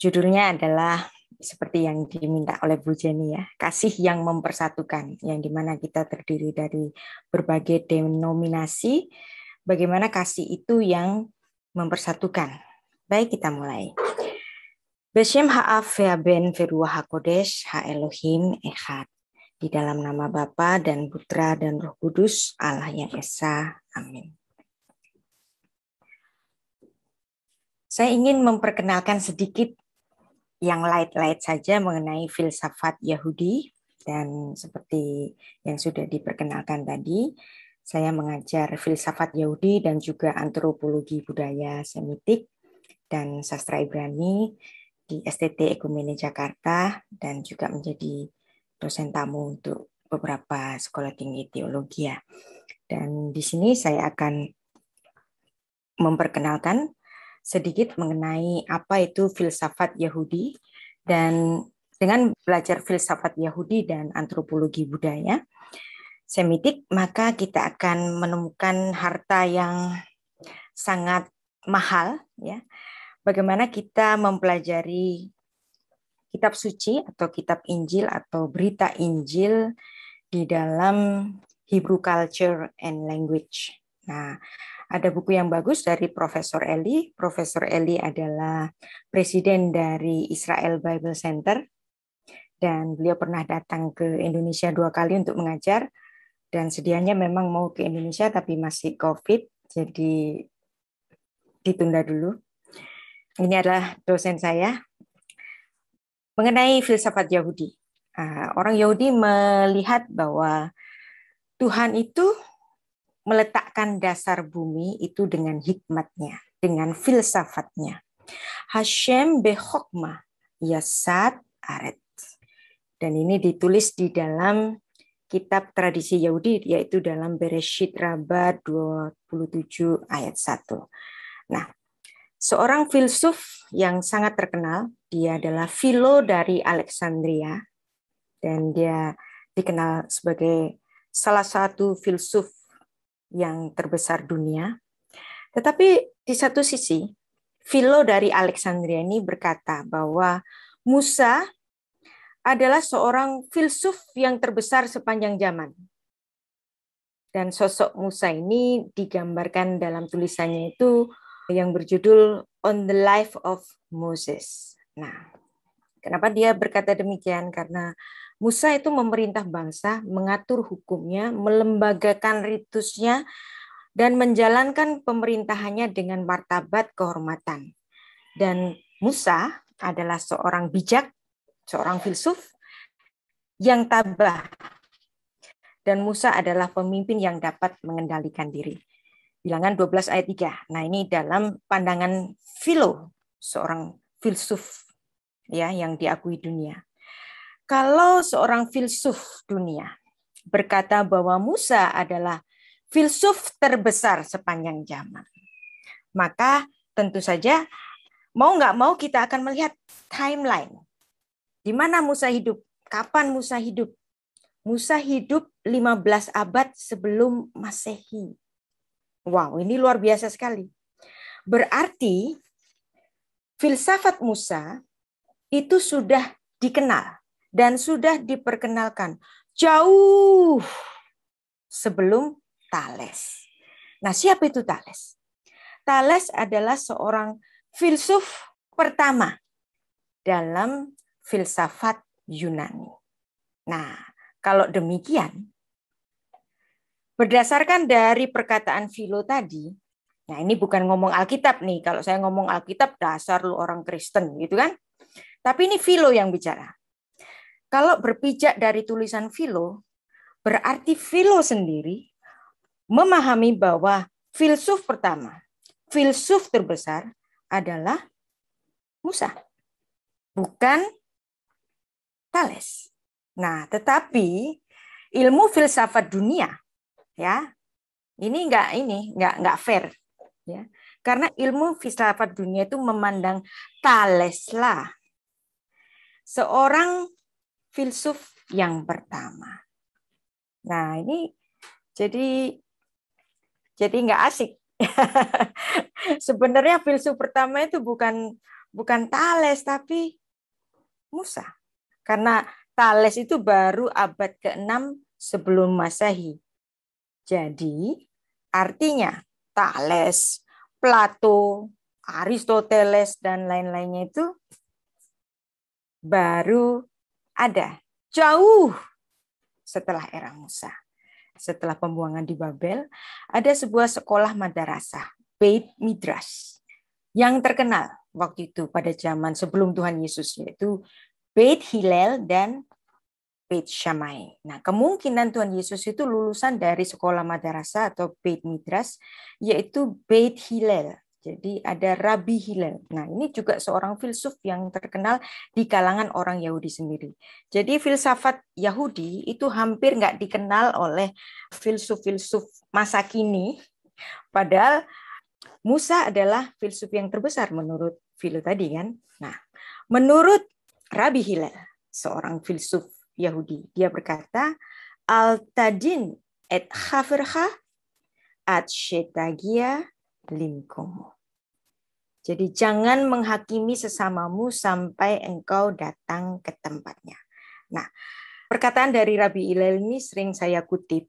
Judulnya adalah seperti yang diminta oleh Bu Jenny ya, kasih yang mempersatukan, yang dimana kita terdiri dari berbagai denominasi, bagaimana kasih itu yang mempersatukan. Baik, kita mulai. Beshem Ha'af Ben Veruah HaKodesh ha'elohim Elohim Echad. Di dalam nama Bapa dan Putra dan Roh Kudus, Allah yang Esa. Amin. Saya ingin memperkenalkan sedikit yang light-light saja mengenai filsafat Yahudi dan seperti yang sudah diperkenalkan tadi, saya mengajar filsafat Yahudi dan juga antropologi budaya Semitik dan sastra Ibrani di STT Ekumene Jakarta dan juga menjadi dosen tamu untuk beberapa sekolah tinggi teologi ya. Dan di sini saya akan memperkenalkan sedikit mengenai apa itu filsafat Yahudi dan dengan belajar filsafat Yahudi dan antropologi budaya Semitik, maka kita akan menemukan harta yang sangat mahal ya. Bagaimana kita mempelajari kitab suci atau kitab Injil atau berita Injil di dalam Hebrew culture and language. Nah, ada buku yang bagus dari Profesor Eli. Profesor Eli adalah presiden dari Israel Bible Center dan beliau pernah datang ke Indonesia dua kali untuk mengajar dan sedianya memang mau ke Indonesia tapi masih COVID jadi ditunda dulu. Ini adalah dosen saya mengenai filsafat Yahudi. Ah, orang Yahudi melihat bahwa Tuhan itu meletakkan dasar bumi itu dengan hikmatnya, dengan filsafatnya. Hashem behokma yasad aret. Dan ini ditulis di dalam kitab tradisi Yahudi, yaitu dalam Bereshit Rabat 27 ayat 1. Nah, seorang filsuf yang sangat terkenal, dia adalah Philo dari Alexandria, dan dia dikenal sebagai salah satu filsuf yang terbesar dunia. Tetapi di satu sisi, Philo dari Alexandria ini berkata bahwa Musa adalah seorang filsuf yang terbesar sepanjang zaman. Dan sosok Musa ini digambarkan dalam tulisannya itu yang berjudul On the Life of Moses. Nah, kenapa dia berkata demikian? Karena Musa itu memerintah bangsa, mengatur hukumnya, melembagakan ritusnya, dan menjalankan pemerintahannya dengan martabat kehormatan. Dan Musa adalah seorang bijak, seorang filsuf yang tabah. Dan Musa adalah pemimpin yang dapat mengendalikan diri. Bilangan 12 ayat 3. Nah, ini dalam pandangan Philo, seorang filsuf ya yang diakui dunia kalau seorang filsuf dunia berkata bahwa Musa adalah filsuf terbesar sepanjang zaman, maka tentu saja mau nggak mau kita akan melihat timeline. Di mana Musa hidup? Kapan Musa hidup? Musa hidup 15 abad sebelum Masehi. Wow, ini luar biasa sekali. Berarti filsafat Musa itu sudah dikenal dan sudah diperkenalkan jauh sebelum Thales. Nah, siapa itu Thales? Thales adalah seorang filsuf pertama dalam filsafat Yunani. Nah, kalau demikian, berdasarkan dari perkataan Philo tadi, nah ini bukan ngomong Alkitab nih, kalau saya ngomong Alkitab dasar lu orang Kristen gitu kan. Tapi ini Philo yang bicara. Kalau berpijak dari tulisan filo, berarti filo sendiri memahami bahwa filsuf pertama, filsuf terbesar adalah Musa, bukan Thales. Nah, tetapi ilmu filsafat dunia, ya, ini enggak ini enggak enggak fair, ya, karena ilmu filsafat dunia itu memandang Thaleslah seorang filsuf yang pertama. Nah ini jadi jadi nggak asik. Sebenarnya filsuf pertama itu bukan bukan Thales tapi Musa. Karena Thales itu baru abad ke-6 sebelum Masehi. Jadi artinya Thales, Plato, Aristoteles dan lain-lainnya itu baru ada jauh setelah era Musa. Setelah pembuangan di Babel, ada sebuah sekolah madrasah, Beit Midrash, yang terkenal waktu itu pada zaman sebelum Tuhan Yesus, yaitu Beit Hillel dan Beit Shammai. Nah, kemungkinan Tuhan Yesus itu lulusan dari sekolah madrasah atau Beit Midrash, yaitu Beit Hillel. Jadi ada Rabbi Hillel. Nah, ini juga seorang filsuf yang terkenal di kalangan orang Yahudi sendiri. Jadi filsafat Yahudi itu hampir nggak dikenal oleh filsuf-filsuf masa kini. Padahal Musa adalah filsuf yang terbesar menurut Philo tadi kan. Nah, menurut Rabbi Hillel, seorang filsuf Yahudi, dia berkata, Al-Tadin et Haverha at Shetagia lingkungmu. Jadi jangan menghakimi sesamamu sampai engkau datang ke tempatnya. Nah, perkataan dari Rabi Ilel ini sering saya kutip.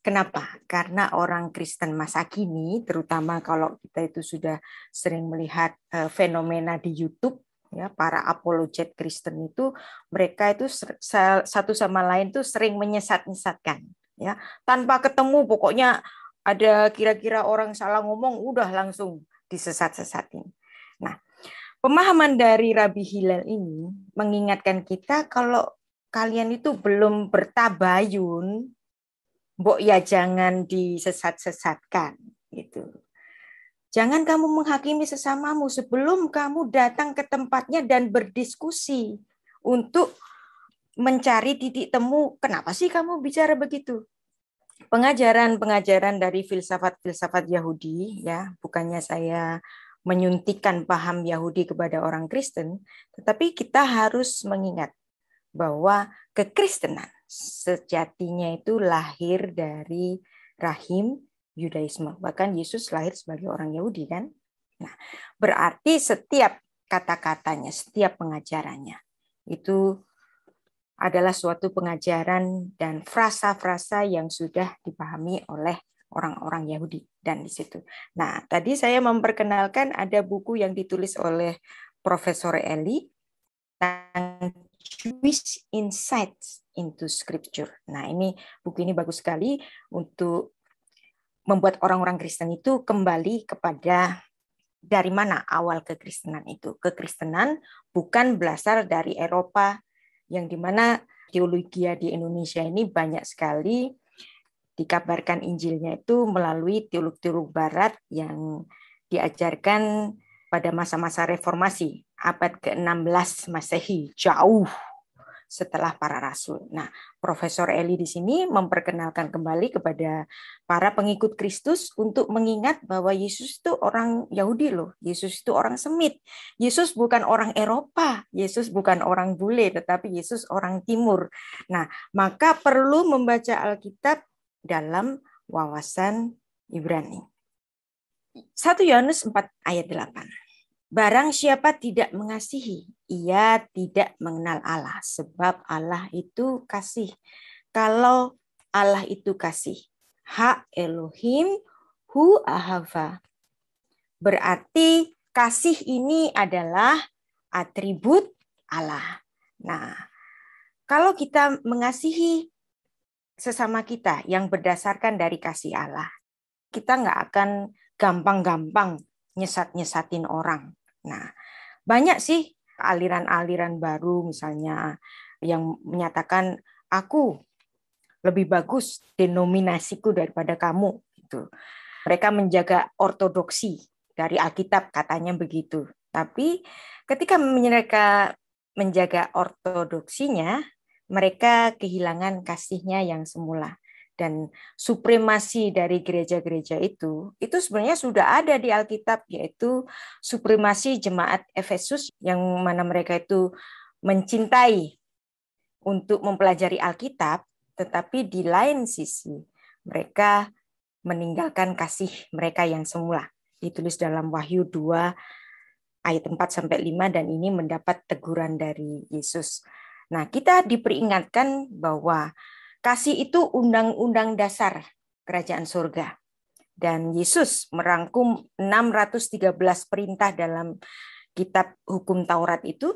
Kenapa? Karena orang Kristen masa kini, terutama kalau kita itu sudah sering melihat eh, fenomena di YouTube, ya para apologet Kristen itu mereka itu satu sama lain tuh sering menyesat-nyesatkan ya tanpa ketemu pokoknya ada kira-kira orang salah ngomong, udah langsung disesat-sesatin. Nah, pemahaman dari Rabi Hilal ini mengingatkan kita kalau kalian itu belum bertabayun, mbok ya jangan disesat-sesatkan gitu. Jangan kamu menghakimi sesamamu sebelum kamu datang ke tempatnya dan berdiskusi untuk mencari titik temu. Kenapa sih kamu bicara begitu? pengajaran-pengajaran dari filsafat-filsafat Yahudi ya, bukannya saya menyuntikkan paham Yahudi kepada orang Kristen, tetapi kita harus mengingat bahwa kekristenan sejatinya itu lahir dari rahim Yudaisme. Bahkan Yesus lahir sebagai orang Yahudi kan? Nah, berarti setiap kata-katanya, setiap pengajarannya itu adalah suatu pengajaran dan frasa-frasa yang sudah dipahami oleh orang-orang Yahudi dan di situ. Nah, tadi saya memperkenalkan ada buku yang ditulis oleh Profesor Eli tentang Jewish Insights into Scripture. Nah, ini buku ini bagus sekali untuk membuat orang-orang Kristen itu kembali kepada dari mana awal kekristenan itu. Kekristenan bukan berasal dari Eropa yang dimana teologiya di Indonesia ini banyak sekali dikabarkan Injilnya itu melalui teolog-teolog barat yang diajarkan pada masa-masa reformasi abad ke-16 Masehi jauh setelah para rasul. Nah, Profesor Eli di sini memperkenalkan kembali kepada para pengikut Kristus untuk mengingat bahwa Yesus itu orang Yahudi loh, Yesus itu orang Semit. Yesus bukan orang Eropa, Yesus bukan orang bule, tetapi Yesus orang timur. Nah, maka perlu membaca Alkitab dalam wawasan Ibrani. 1 Yohanes 4 ayat 8. Barang siapa tidak mengasihi, ia tidak mengenal Allah, sebab Allah itu kasih. Kalau Allah itu kasih, hak Elohim hu ahava. Berarti kasih ini adalah atribut Allah. Nah, kalau kita mengasihi sesama kita yang berdasarkan dari kasih Allah, kita nggak akan gampang-gampang nyesat-nyesatin orang Nah, banyak sih aliran-aliran baru misalnya yang menyatakan aku lebih bagus denominasiku daripada kamu gitu. Mereka menjaga ortodoksi dari Alkitab katanya begitu. Tapi ketika mereka menjaga ortodoksinya, mereka kehilangan kasihnya yang semula dan supremasi dari gereja-gereja itu itu sebenarnya sudah ada di Alkitab yaitu supremasi jemaat Efesus yang mana mereka itu mencintai untuk mempelajari Alkitab tetapi di lain sisi mereka meninggalkan kasih mereka yang semula ditulis dalam Wahyu 2 ayat 4 sampai 5 dan ini mendapat teguran dari Yesus. Nah, kita diperingatkan bahwa Kasih itu undang-undang dasar kerajaan surga. Dan Yesus merangkum 613 perintah dalam kitab hukum Taurat itu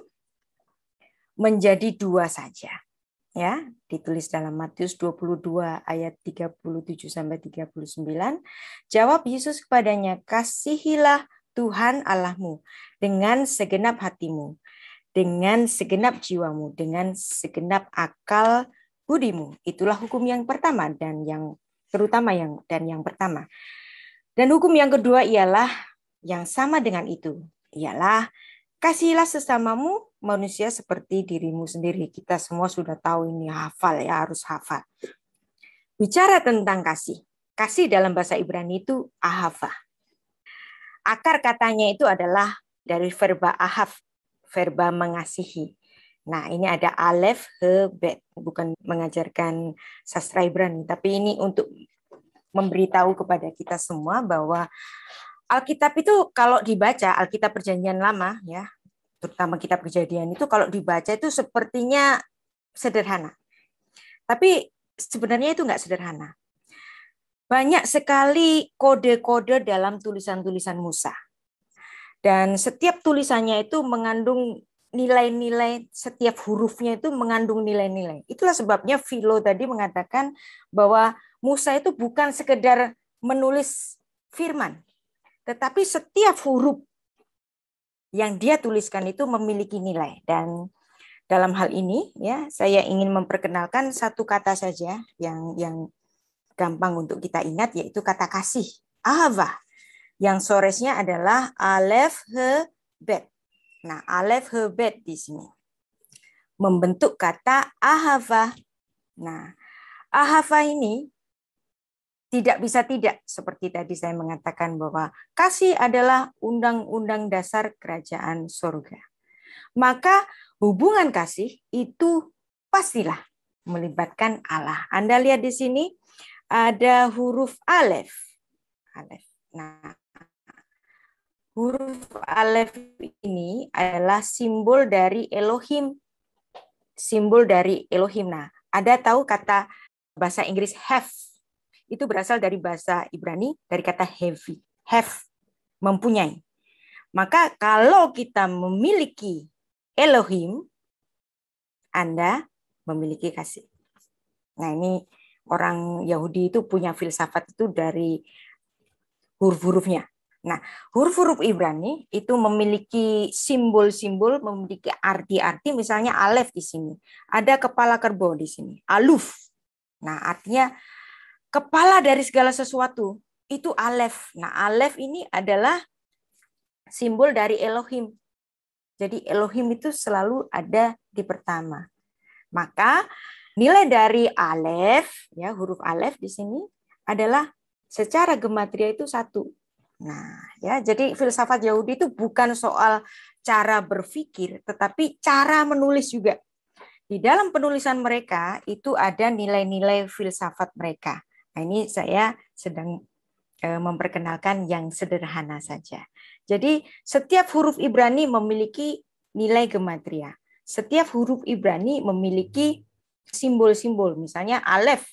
menjadi dua saja. Ya, ditulis dalam Matius 22 ayat 37 sampai 39. Jawab Yesus kepadanya, "Kasihilah Tuhan Allahmu dengan segenap hatimu, dengan segenap jiwamu, dengan segenap akal budimu. Itulah hukum yang pertama dan yang terutama yang dan yang pertama. Dan hukum yang kedua ialah yang sama dengan itu, ialah kasihilah sesamamu manusia seperti dirimu sendiri. Kita semua sudah tahu ini hafal ya, harus hafal. Bicara tentang kasih. Kasih dalam bahasa Ibrani itu ahava. Akar katanya itu adalah dari verba ahaf, verba mengasihi. Nah, ini ada Alef Hebet, bukan mengajarkan sastra Ibrani, tapi ini untuk memberitahu kepada kita semua bahwa Alkitab itu kalau dibaca, Alkitab Perjanjian Lama ya, terutama kitab Kejadian itu kalau dibaca itu sepertinya sederhana. Tapi sebenarnya itu nggak sederhana. Banyak sekali kode-kode dalam tulisan-tulisan Musa. Dan setiap tulisannya itu mengandung nilai-nilai setiap hurufnya itu mengandung nilai-nilai. Itulah sebabnya Philo tadi mengatakan bahwa Musa itu bukan sekedar menulis firman, tetapi setiap huruf yang dia tuliskan itu memiliki nilai dan dalam hal ini ya saya ingin memperkenalkan satu kata saja yang yang gampang untuk kita ingat yaitu kata kasih ahava yang soresnya adalah alef he bet Nah, alef hebet di sini. Membentuk kata ahava. Nah, ahava ini tidak bisa tidak seperti tadi saya mengatakan bahwa kasih adalah undang-undang dasar kerajaan surga. Maka hubungan kasih itu pastilah melibatkan Allah. Anda lihat di sini ada huruf alef. Alef. Nah, huruf alef ini adalah simbol dari Elohim. Simbol dari Elohim. Nah, ada tahu kata bahasa Inggris have. Itu berasal dari bahasa Ibrani dari kata heavy. Have, mempunyai. Maka kalau kita memiliki Elohim, Anda memiliki kasih. Nah, ini orang Yahudi itu punya filsafat itu dari huruf-hurufnya. Nah, huruf-huruf Ibrani itu memiliki simbol-simbol, memiliki arti-arti, misalnya alef di sini. Ada kepala kerbau di sini, aluf. Nah, artinya kepala dari segala sesuatu itu alef. Nah, alef ini adalah simbol dari Elohim. Jadi Elohim itu selalu ada di pertama. Maka nilai dari alef, ya huruf alef di sini adalah secara gematria itu satu Nah, ya jadi filsafat Yahudi itu bukan soal cara berpikir, tetapi cara menulis juga. Di dalam penulisan mereka itu ada nilai-nilai filsafat mereka. Nah, ini saya sedang e, memperkenalkan yang sederhana saja. Jadi setiap huruf Ibrani memiliki nilai gematria. Setiap huruf Ibrani memiliki simbol-simbol. Misalnya alef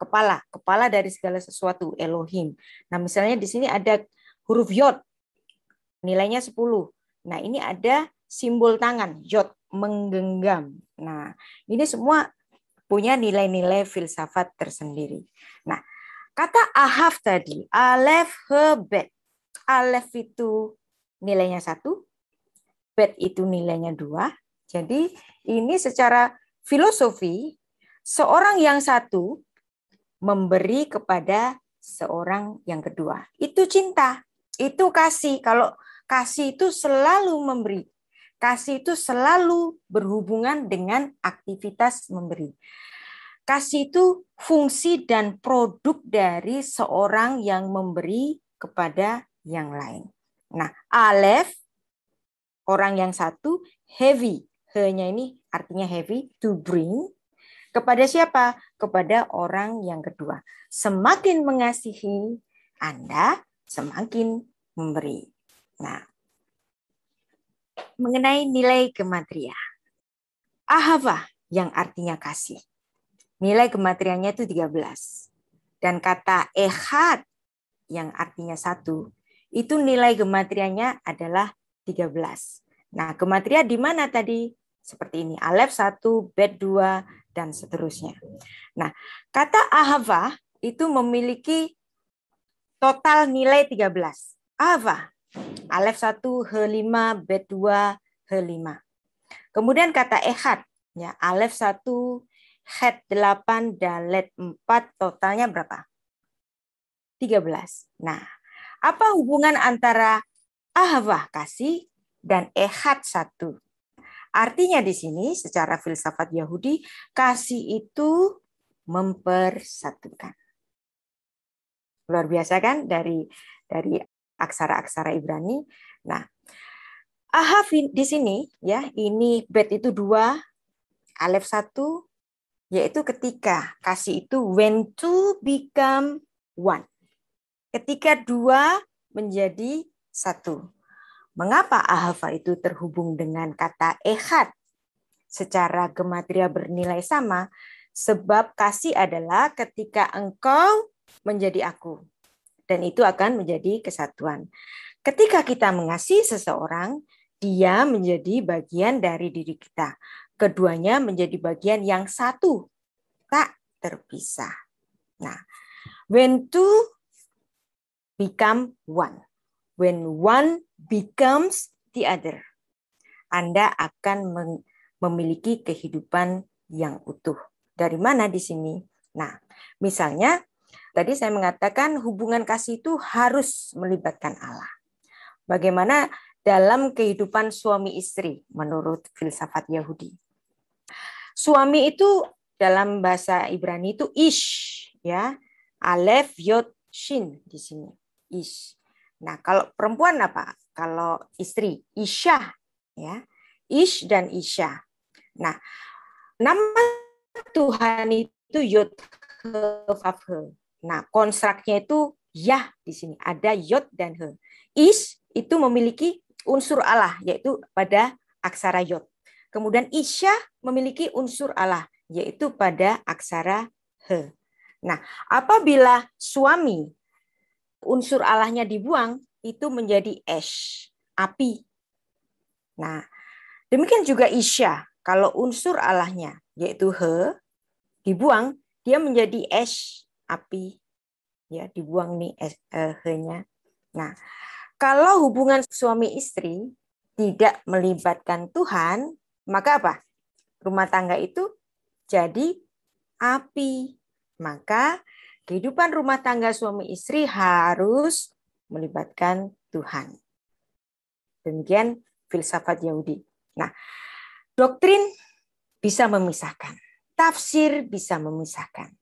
kepala, kepala dari segala sesuatu, Elohim. Nah, misalnya di sini ada huruf yod, nilainya 10. Nah, ini ada simbol tangan, yod, menggenggam. Nah, ini semua punya nilai-nilai filsafat tersendiri. Nah, kata ahaf tadi, alef hebet. Alef itu nilainya satu, bet itu nilainya dua. Jadi ini secara filosofi, seorang yang satu memberi kepada seorang yang kedua. Itu cinta, itu kasih. Kalau kasih itu selalu memberi. Kasih itu selalu berhubungan dengan aktivitas memberi. Kasih itu fungsi dan produk dari seorang yang memberi kepada yang lain. Nah, alef orang yang satu heavy, hanya ini artinya heavy to bring kepada siapa? Kepada orang yang kedua. Semakin mengasihi Anda, semakin memberi. Nah, mengenai nilai gematria. Ahava yang artinya kasih. Nilai gematrianya itu 13. Dan kata ehad yang artinya satu, itu nilai gematrianya adalah 13. Nah, gematria di mana tadi? Seperti ini, alef 1, bet 2, dan seterusnya. Nah, kata ahava itu memiliki total nilai 13. Ahava, alef 1, he 5 bet 2 he 5 Kemudian kata ehad, ya, alef 1, het 8, dalet 4, totalnya berapa? 13. Nah, apa hubungan antara ahava kasih dan ehad 1? Artinya di sini secara filsafat Yahudi kasih itu mempersatukan. Luar biasa kan dari dari aksara-aksara Ibrani. Nah, Ahaf di sini ya ini bet itu dua alef satu yaitu ketika kasih itu when to become one ketika dua menjadi satu Mengapa ahava itu terhubung dengan kata ehat Secara gematria bernilai sama, sebab kasih adalah ketika engkau menjadi aku. Dan itu akan menjadi kesatuan. Ketika kita mengasihi seseorang, dia menjadi bagian dari diri kita. Keduanya menjadi bagian yang satu, tak terpisah. Nah, when two become one when one becomes the other. Anda akan memiliki kehidupan yang utuh. Dari mana di sini? Nah, misalnya tadi saya mengatakan hubungan kasih itu harus melibatkan Allah. Bagaimana dalam kehidupan suami istri menurut filsafat Yahudi? Suami itu dalam bahasa Ibrani itu ish ya, alef yod shin di sini. Ish. Nah, kalau perempuan apa? Kalau istri, Isya, ya. Ish dan Isya. Nah, nama Tuhan itu Yod He. Nah, konstruknya itu Yah di sini. Ada Yod dan He. Ish itu memiliki unsur Allah, yaitu pada aksara Yod. Kemudian Isya memiliki unsur Allah, yaitu pada aksara He. Nah, apabila suami unsur Allahnya dibuang, itu menjadi es api. Nah, demikian juga Isya. Kalau unsur Allahnya, yaitu he, dibuang, dia menjadi es api. Ya, dibuang nih uh, he-nya. Nah, kalau hubungan suami istri tidak melibatkan Tuhan, maka apa? Rumah tangga itu jadi api. Maka kehidupan rumah tangga suami istri harus melibatkan Tuhan. Demikian filsafat Yahudi. Nah, doktrin bisa memisahkan, tafsir bisa memisahkan.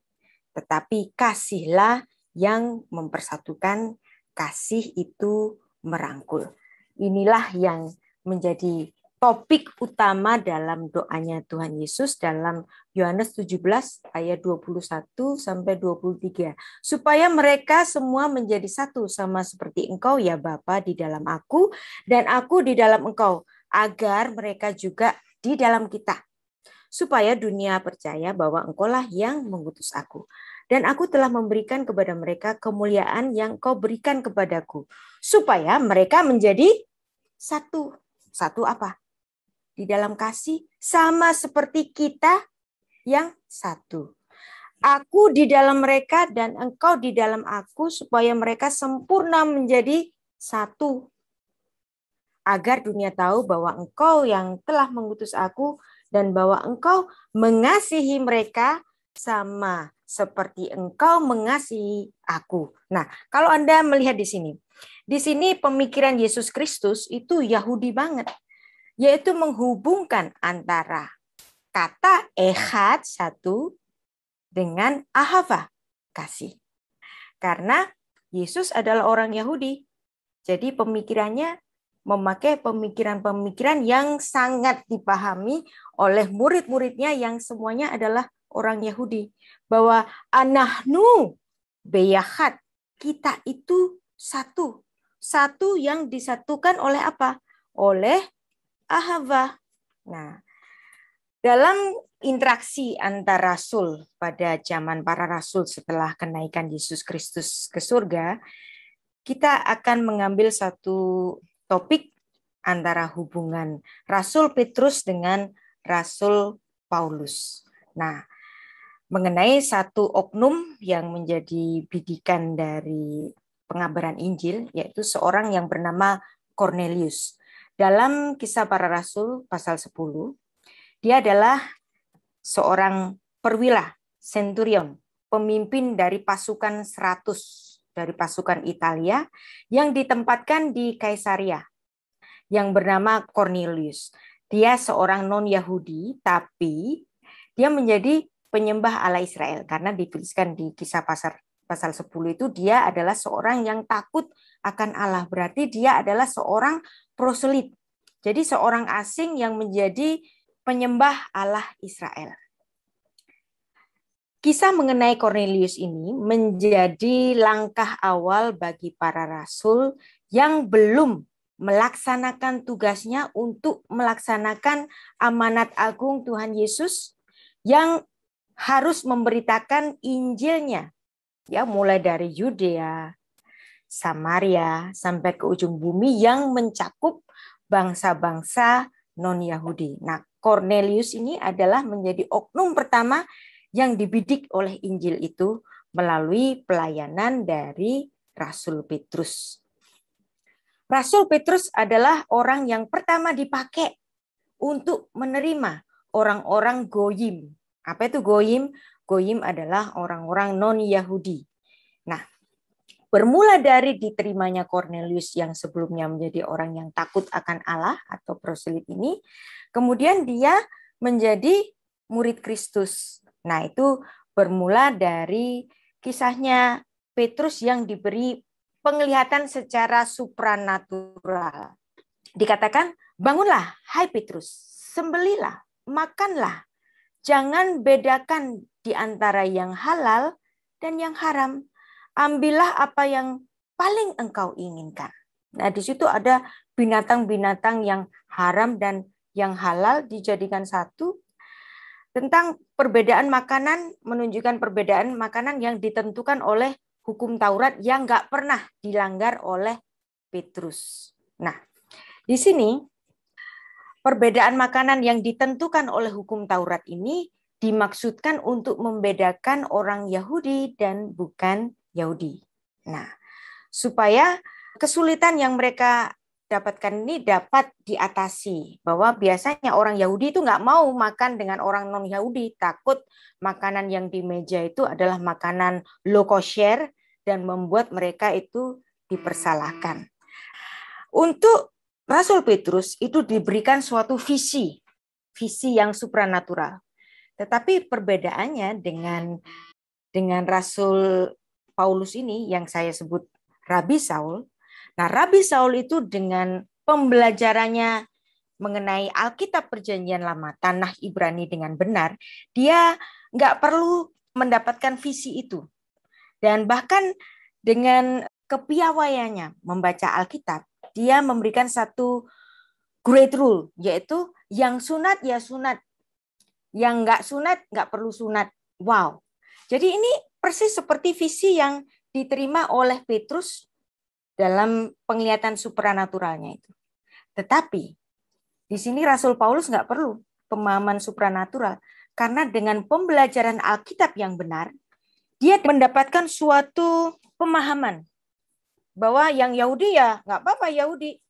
Tetapi kasihlah yang mempersatukan, kasih itu merangkul. Inilah yang menjadi topik utama dalam doanya Tuhan Yesus dalam Yohanes 17 ayat 21 sampai 23. Supaya mereka semua menjadi satu sama seperti engkau ya Bapa di dalam aku dan aku di dalam engkau agar mereka juga di dalam kita. Supaya dunia percaya bahwa engkaulah yang mengutus aku dan aku telah memberikan kepada mereka kemuliaan yang kau berikan kepadaku supaya mereka menjadi satu. Satu apa? di dalam kasih sama seperti kita yang satu. Aku di dalam mereka dan engkau di dalam aku supaya mereka sempurna menjadi satu. Agar dunia tahu bahwa engkau yang telah mengutus aku dan bahwa engkau mengasihi mereka sama seperti engkau mengasihi aku. Nah, kalau Anda melihat di sini, di sini pemikiran Yesus Kristus itu Yahudi banget yaitu menghubungkan antara kata ehad satu dengan ahava kasih. Karena Yesus adalah orang Yahudi. Jadi pemikirannya memakai pemikiran-pemikiran yang sangat dipahami oleh murid-muridnya yang semuanya adalah orang Yahudi bahwa anahnu beyahat kita itu satu satu yang disatukan oleh apa oleh ahava. Nah, dalam interaksi antara rasul pada zaman para rasul setelah kenaikan Yesus Kristus ke surga, kita akan mengambil satu topik antara hubungan Rasul Petrus dengan Rasul Paulus. Nah, mengenai satu oknum yang menjadi bidikan dari pengabaran Injil, yaitu seorang yang bernama Cornelius. Dalam kisah para rasul pasal 10, dia adalah seorang perwira, centurion, pemimpin dari pasukan 100 dari pasukan Italia yang ditempatkan di Kaisaria yang bernama Cornelius. Dia seorang non-Yahudi tapi dia menjadi penyembah ala Israel karena dituliskan di kisah pasar pasal 10 itu dia adalah seorang yang takut akan Allah. Berarti dia adalah seorang proselit. Jadi seorang asing yang menjadi penyembah Allah Israel. Kisah mengenai Cornelius ini menjadi langkah awal bagi para rasul yang belum melaksanakan tugasnya untuk melaksanakan amanat agung Tuhan Yesus yang harus memberitakan Injilnya ya mulai dari Yudea, Samaria sampai ke ujung bumi yang mencakup bangsa-bangsa non-Yahudi. Nah, Cornelius ini adalah menjadi oknum pertama yang dibidik oleh Injil itu melalui pelayanan dari Rasul Petrus. Rasul Petrus adalah orang yang pertama dipakai untuk menerima orang-orang goyim. Apa itu goyim? goyim adalah orang-orang non-Yahudi. Nah, bermula dari diterimanya Cornelius yang sebelumnya menjadi orang yang takut akan Allah atau proselit ini, kemudian dia menjadi murid Kristus. Nah, itu bermula dari kisahnya Petrus yang diberi penglihatan secara supranatural. Dikatakan, bangunlah, hai Petrus, sembelilah, makanlah, Jangan bedakan di antara yang halal dan yang haram. Ambillah apa yang paling engkau inginkan. Nah, di situ ada binatang-binatang yang haram dan yang halal dijadikan satu. Tentang perbedaan makanan menunjukkan perbedaan makanan yang ditentukan oleh hukum Taurat yang nggak pernah dilanggar oleh Petrus. Nah, di sini Perbedaan makanan yang ditentukan oleh hukum Taurat ini dimaksudkan untuk membedakan orang Yahudi dan bukan Yahudi. Nah, supaya kesulitan yang mereka dapatkan ini dapat diatasi bahwa biasanya orang Yahudi itu nggak mau makan dengan orang non Yahudi takut makanan yang di meja itu adalah makanan low kosher dan membuat mereka itu dipersalahkan. Untuk Rasul Petrus itu diberikan suatu visi, visi yang supranatural. Tetapi perbedaannya dengan dengan Rasul Paulus ini yang saya sebut Rabi Saul. Nah, Rabi Saul itu dengan pembelajarannya mengenai Alkitab Perjanjian Lama, Tanah Ibrani dengan benar, dia nggak perlu mendapatkan visi itu. Dan bahkan dengan kepiawaiannya membaca Alkitab, dia memberikan satu great rule yaitu yang sunat ya sunat yang nggak sunat nggak perlu sunat wow jadi ini persis seperti visi yang diterima oleh Petrus dalam penglihatan supranaturalnya itu tetapi di sini Rasul Paulus nggak perlu pemahaman supranatural karena dengan pembelajaran Alkitab yang benar dia mendapatkan suatu pemahaman bahwa yang Yahudi ya nggak apa-apa Yahudi,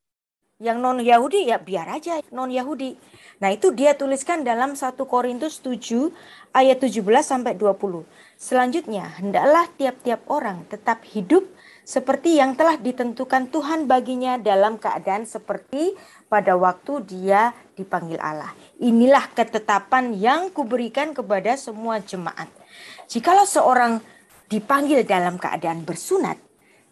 yang non Yahudi ya biar aja non Yahudi. Nah, itu dia tuliskan dalam 1 Korintus 7 ayat 17 sampai 20. Selanjutnya, hendaklah tiap-tiap orang tetap hidup seperti yang telah ditentukan Tuhan baginya dalam keadaan seperti pada waktu dia dipanggil Allah. Inilah ketetapan yang kuberikan kepada semua jemaat. Jikalau seorang dipanggil dalam keadaan bersunat,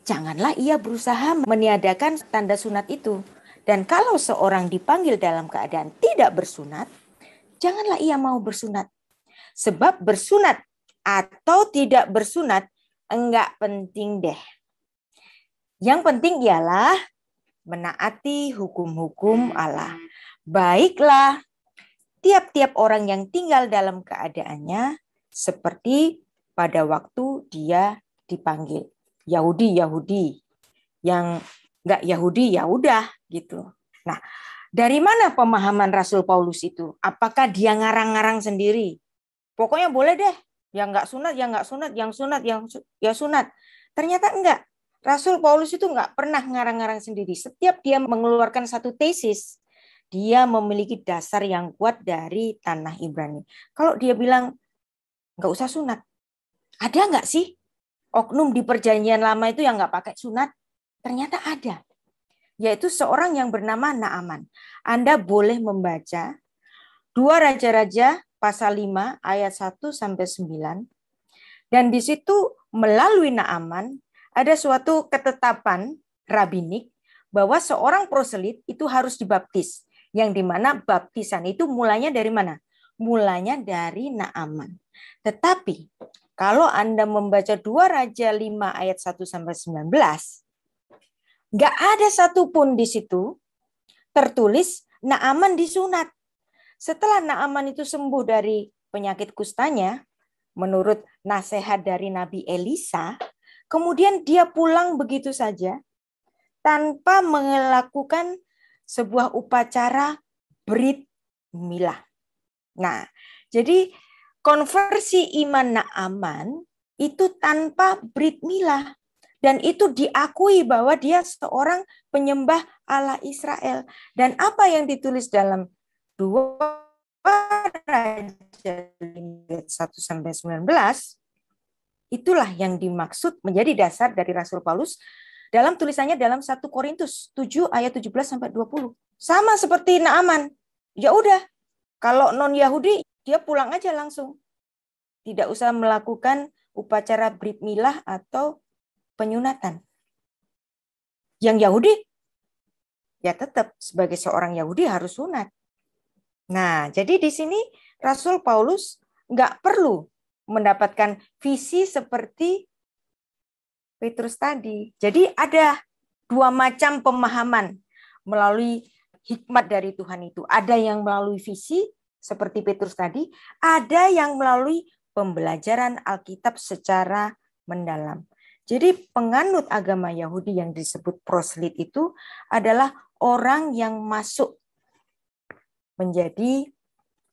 janganlah ia berusaha meniadakan tanda sunat itu. Dan kalau seorang dipanggil dalam keadaan tidak bersunat, janganlah ia mau bersunat. Sebab bersunat atau tidak bersunat enggak penting deh. Yang penting ialah menaati hukum-hukum Allah. Baiklah, tiap-tiap orang yang tinggal dalam keadaannya seperti pada waktu dia dipanggil. Yahudi Yahudi yang nggak Yahudi ya udah gitu. Nah, dari mana pemahaman Rasul Paulus itu? Apakah dia ngarang-ngarang sendiri? Pokoknya boleh deh, yang nggak sunat, yang nggak sunat, yang sunat, yang su ya sunat. Ternyata enggak. Rasul Paulus itu nggak pernah ngarang-ngarang sendiri. Setiap dia mengeluarkan satu tesis, dia memiliki dasar yang kuat dari tanah Ibrani. Kalau dia bilang nggak usah sunat, ada nggak sih oknum di perjanjian lama itu yang nggak pakai sunat ternyata ada yaitu seorang yang bernama Naaman. Anda boleh membaca dua Raja-raja pasal 5 ayat 1 sampai 9. Dan di situ melalui Naaman ada suatu ketetapan rabinik bahwa seorang proselit itu harus dibaptis. Yang dimana baptisan itu mulanya dari mana? Mulanya dari Naaman. Tetapi kalau Anda membaca dua Raja 5 ayat 1 sampai 19, nggak ada satupun di situ tertulis Naaman disunat. Setelah Naaman itu sembuh dari penyakit kustanya, menurut nasihat dari Nabi Elisa, kemudian dia pulang begitu saja tanpa melakukan sebuah upacara Brit Milah. Nah, jadi konversi iman Naaman itu tanpa Brit Milah dan itu diakui bahwa dia seorang penyembah Allah Israel dan apa yang ditulis dalam dua raja 1 sampai 19 itulah yang dimaksud menjadi dasar dari Rasul Paulus dalam tulisannya dalam 1 Korintus 7 ayat 17 sampai 20. Sama seperti Naaman. Ya udah, kalau non Yahudi dia pulang aja langsung. Tidak usah melakukan upacara brit milah atau penyunatan. Yang Yahudi, ya tetap sebagai seorang Yahudi harus sunat. Nah, jadi di sini Rasul Paulus nggak perlu mendapatkan visi seperti Petrus tadi. Jadi ada dua macam pemahaman melalui hikmat dari Tuhan itu. Ada yang melalui visi, seperti Petrus tadi, ada yang melalui pembelajaran Alkitab secara mendalam. Jadi penganut agama Yahudi yang disebut proselit itu adalah orang yang masuk menjadi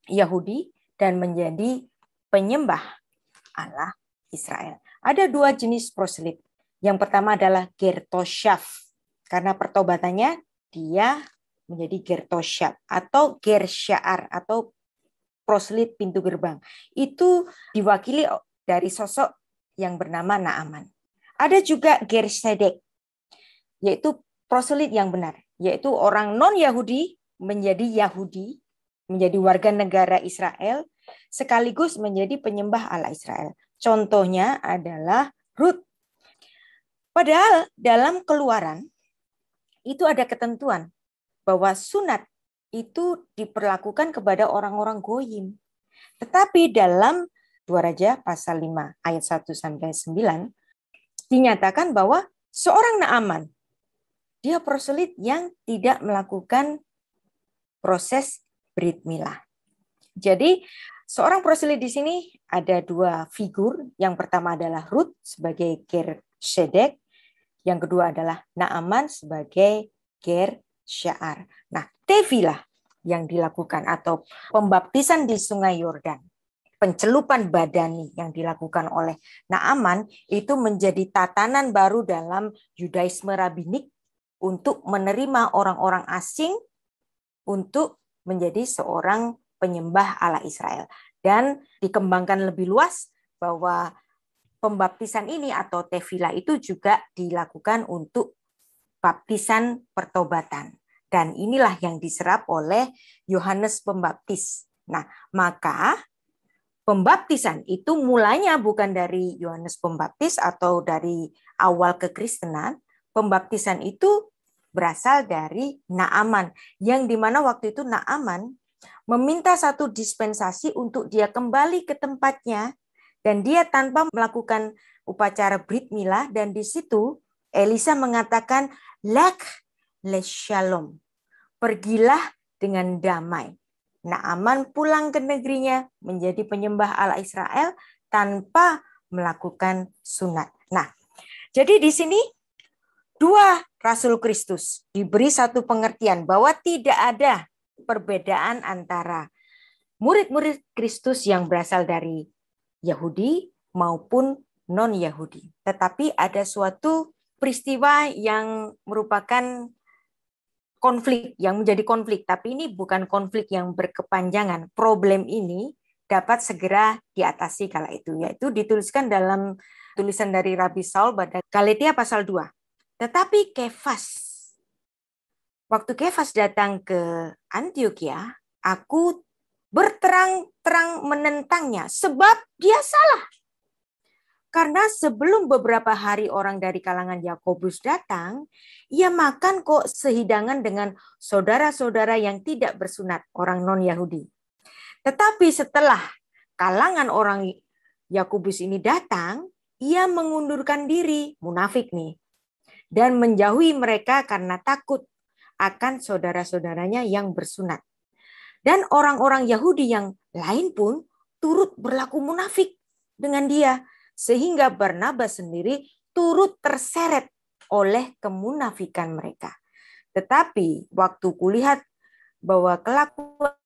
Yahudi dan menjadi penyembah Allah Israel. Ada dua jenis proselit. Yang pertama adalah gertoshaf. Karena pertobatannya dia menjadi gertoshaf atau gersyaar atau proslit pintu gerbang. Itu diwakili dari sosok yang bernama Naaman. Ada juga Gersedek, yaitu proselit yang benar, yaitu orang non-Yahudi menjadi Yahudi, menjadi warga negara Israel, sekaligus menjadi penyembah Allah Israel. Contohnya adalah Ruth. Padahal dalam keluaran itu ada ketentuan bahwa sunat itu diperlakukan kepada orang-orang goyim. Tetapi dalam dua Raja pasal 5 ayat 1 sampai 9 dinyatakan bahwa seorang Naaman dia proselit yang tidak melakukan proses Brit Milah. Jadi seorang proselit di sini ada dua figur. Yang pertama adalah Rut sebagai Ger Shedek. Yang kedua adalah Naaman sebagai Ger Syiar. Nah, tevilah yang dilakukan atau pembaptisan di Sungai Yordan. Pencelupan badani yang dilakukan oleh Naaman itu menjadi tatanan baru dalam Yudaisme rabbinik untuk menerima orang-orang asing untuk menjadi seorang penyembah Allah Israel dan dikembangkan lebih luas bahwa pembaptisan ini atau tevila itu juga dilakukan untuk baptisan pertobatan. Dan inilah yang diserap oleh Yohanes Pembaptis. Nah, maka pembaptisan itu mulanya bukan dari Yohanes Pembaptis atau dari awal kekristenan. Pembaptisan itu berasal dari Naaman, yang dimana waktu itu Naaman meminta satu dispensasi untuk dia kembali ke tempatnya dan dia tanpa melakukan upacara Brit Milah dan di situ Elisa mengatakan, Lek le shalom. Pergilah dengan damai. Naaman pulang ke negerinya menjadi penyembah Allah Israel tanpa melakukan sunat. Nah, jadi di sini dua Rasul Kristus diberi satu pengertian bahwa tidak ada perbedaan antara murid-murid Kristus yang berasal dari Yahudi maupun non-Yahudi. Tetapi ada suatu peristiwa yang merupakan konflik yang menjadi konflik, tapi ini bukan konflik yang berkepanjangan. Problem ini dapat segera diatasi kala itu, yaitu dituliskan dalam tulisan dari Rabi Saul pada Galatia pasal 2. Tetapi Kefas, waktu Kefas datang ke Antioquia, aku berterang-terang menentangnya sebab dia salah. Karena sebelum beberapa hari orang dari kalangan Yakobus datang, ia makan kok sehidangan dengan saudara-saudara yang tidak bersunat, orang non-Yahudi. Tetapi setelah kalangan orang Yakobus ini datang, ia mengundurkan diri, munafik nih, dan menjauhi mereka karena takut akan saudara-saudaranya yang bersunat. Dan orang-orang Yahudi yang lain pun turut berlaku munafik dengan dia sehingga Barnabas sendiri turut terseret oleh kemunafikan mereka. Tetapi waktu kulihat bahwa kelakuan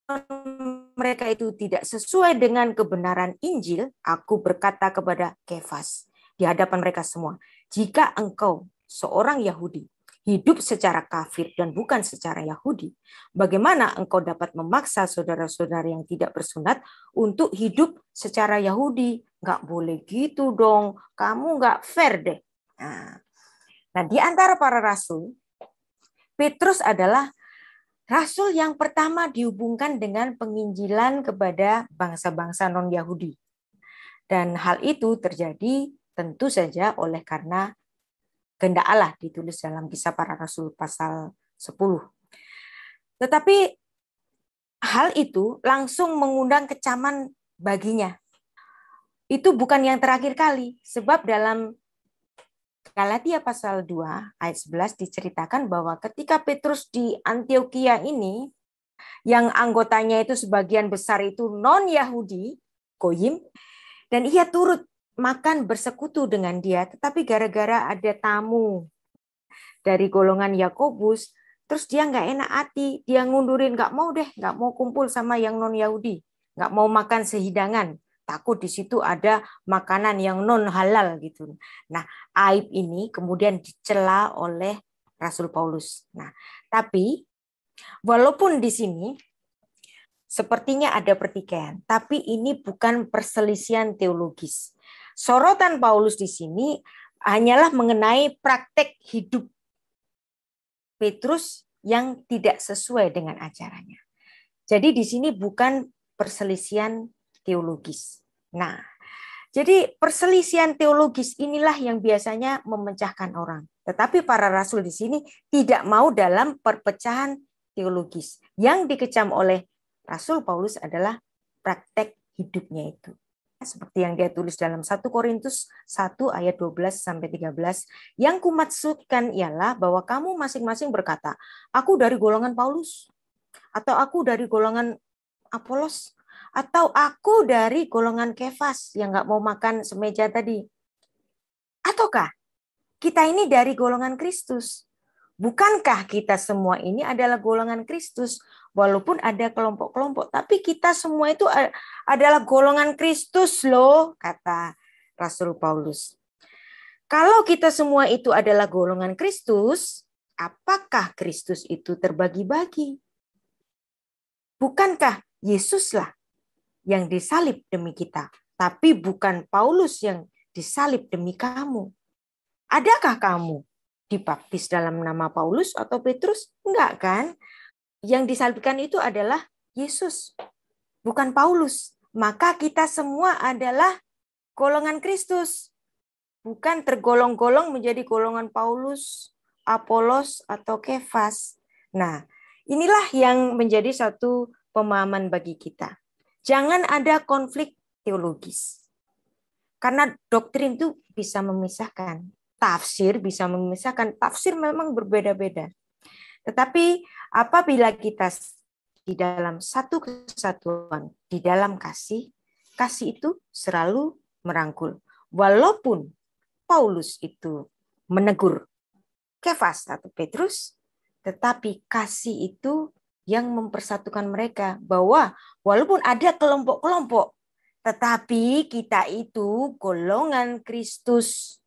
mereka itu tidak sesuai dengan kebenaran Injil, aku berkata kepada Kefas di hadapan mereka semua, jika engkau seorang Yahudi hidup secara kafir dan bukan secara Yahudi, bagaimana engkau dapat memaksa saudara-saudara yang tidak bersunat untuk hidup secara Yahudi? Nggak boleh gitu dong, kamu nggak fair deh. Nah, nah di antara para rasul, Petrus adalah rasul yang pertama dihubungkan dengan penginjilan kepada bangsa-bangsa non-Yahudi. Dan hal itu terjadi tentu saja oleh karena kehendak Allah ditulis dalam kisah para rasul pasal 10. Tetapi hal itu langsung mengundang kecaman baginya. Itu bukan yang terakhir kali, sebab dalam Galatia pasal 2 ayat 11 diceritakan bahwa ketika Petrus di Antioquia ini yang anggotanya itu sebagian besar itu non Yahudi, Koyim, dan ia turut makan bersekutu dengan dia, tetapi gara-gara ada tamu dari golongan Yakobus, terus dia nggak enak hati, dia ngundurin nggak mau deh, nggak mau kumpul sama yang non Yahudi, nggak mau makan sehidangan, takut di situ ada makanan yang non halal gitu. Nah aib ini kemudian dicela oleh Rasul Paulus. Nah tapi walaupun di sini sepertinya ada pertikaian, tapi ini bukan perselisihan teologis sorotan Paulus di sini hanyalah mengenai praktek hidup Petrus yang tidak sesuai dengan ajarannya. Jadi di sini bukan perselisihan teologis. Nah, jadi perselisihan teologis inilah yang biasanya memecahkan orang. Tetapi para rasul di sini tidak mau dalam perpecahan teologis. Yang dikecam oleh Rasul Paulus adalah praktek hidupnya itu seperti yang dia tulis dalam 1 Korintus 1 ayat 12 sampai 13. Yang kumaksudkan ialah bahwa kamu masing-masing berkata, aku dari golongan Paulus atau aku dari golongan Apolos atau aku dari golongan Kefas yang nggak mau makan semeja tadi. Ataukah kita ini dari golongan Kristus? Bukankah kita semua ini adalah golongan Kristus? Walaupun ada kelompok-kelompok, tapi kita semua itu eh, adalah golongan Kristus loh, kata Rasul Paulus. Kalau kita semua itu adalah golongan Kristus, apakah Kristus itu terbagi-bagi? Bukankah Yesuslah yang disalib demi kita, tapi bukan Paulus yang disalib demi kamu? Adakah kamu dibaptis dalam nama Paulus atau Petrus? Enggak kan? yang disalibkan itu adalah Yesus, bukan Paulus. Maka kita semua adalah golongan Kristus, bukan tergolong-golong menjadi golongan Paulus, Apolos, atau Kefas. Nah, inilah yang menjadi satu pemahaman bagi kita. Jangan ada konflik teologis. Karena doktrin itu bisa memisahkan. Tafsir bisa memisahkan. Tafsir memang berbeda-beda. Tetapi Apabila kita di dalam satu kesatuan, di dalam kasih, kasih itu selalu merangkul. Walaupun Paulus itu menegur Kefas atau Petrus, tetapi kasih itu yang mempersatukan mereka bahwa walaupun ada kelompok-kelompok, tetapi kita itu golongan Kristus.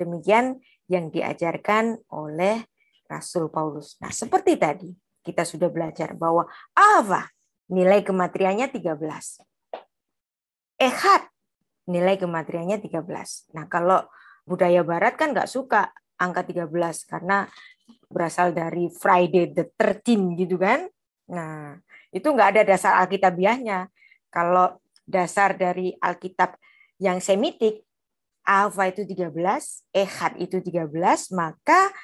Demikian yang diajarkan oleh Rasul Paulus. Nah, seperti tadi kita sudah belajar bahwa Ava nilai kematriannya 13. Ehad nilai kematriannya 13. Nah, kalau budaya barat kan nggak suka angka 13 karena berasal dari Friday the 13 gitu kan. Nah, itu nggak ada dasar alkitabiahnya. Kalau dasar dari Alkitab yang semitik, Alfa itu 13, Ehad itu 13, maka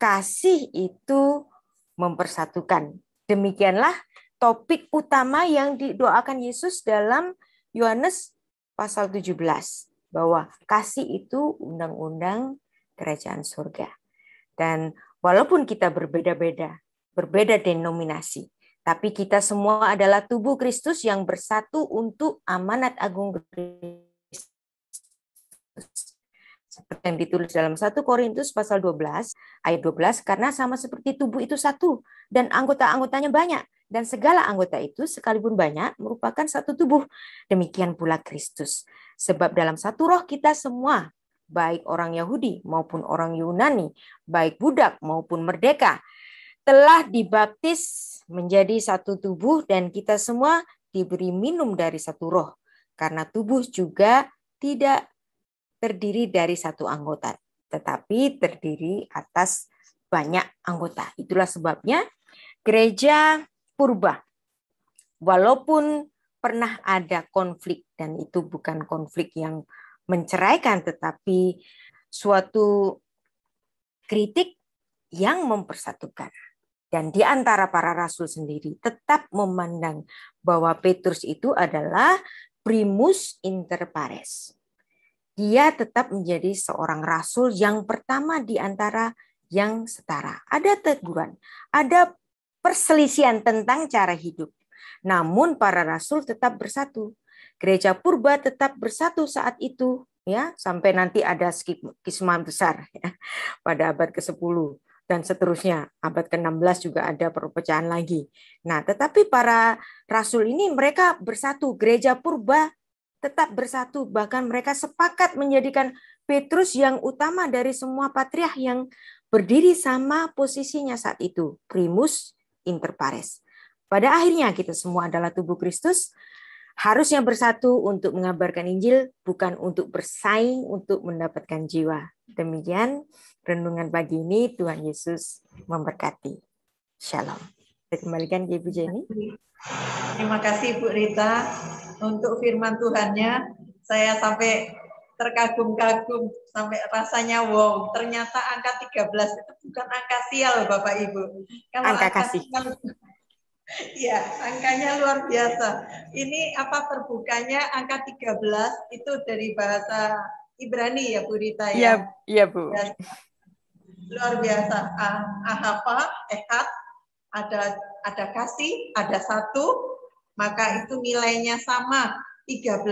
kasih itu mempersatukan. Demikianlah topik utama yang didoakan Yesus dalam Yohanes pasal 17 bahwa kasih itu undang-undang kerajaan surga. Dan walaupun kita berbeda-beda, berbeda denominasi, tapi kita semua adalah tubuh Kristus yang bersatu untuk amanat agung Kristus seperti yang ditulis dalam 1 Korintus pasal 12 ayat 12 karena sama seperti tubuh itu satu dan anggota-anggotanya banyak dan segala anggota itu sekalipun banyak merupakan satu tubuh demikian pula Kristus sebab dalam satu roh kita semua baik orang Yahudi maupun orang Yunani baik budak maupun merdeka telah dibaptis menjadi satu tubuh dan kita semua diberi minum dari satu roh karena tubuh juga tidak terdiri dari satu anggota, tetapi terdiri atas banyak anggota. Itulah sebabnya gereja purba, walaupun pernah ada konflik, dan itu bukan konflik yang menceraikan, tetapi suatu kritik yang mempersatukan. Dan di antara para rasul sendiri tetap memandang bahwa Petrus itu adalah primus inter pares, dia tetap menjadi seorang rasul yang pertama di antara yang setara. Ada teguran, ada perselisihan tentang cara hidup. Namun para rasul tetap bersatu. Gereja purba tetap bersatu saat itu ya sampai nanti ada kisma besar ya, pada abad ke-10 dan seterusnya. Abad ke-16 juga ada perpecahan lagi. Nah, tetapi para rasul ini mereka bersatu, gereja purba tetap bersatu, bahkan mereka sepakat menjadikan Petrus yang utama dari semua patriah yang berdiri sama posisinya saat itu, primus inter pares. Pada akhirnya kita semua adalah tubuh Kristus, harusnya bersatu untuk mengabarkan Injil, bukan untuk bersaing untuk mendapatkan jiwa. Demikian renungan pagi ini Tuhan Yesus memberkati. Shalom. Kembalikan ke Ibu Jenny. Terima kasih Bu Rita untuk firman Tuhannya. Saya sampai terkagum-kagum sampai rasanya wow. Ternyata angka 13 itu bukan angka sial Bapak Ibu. Kalau angka, angka kasih. Sial, ya, angkanya luar biasa. Ini apa terbukanya angka 13 itu dari bahasa Ibrani ya Bu Rita ya. Iya, iya Bu. Luar biasa. Ah, ahapa, ehat, ada ada kasih, ada satu, maka itu nilainya sama 13.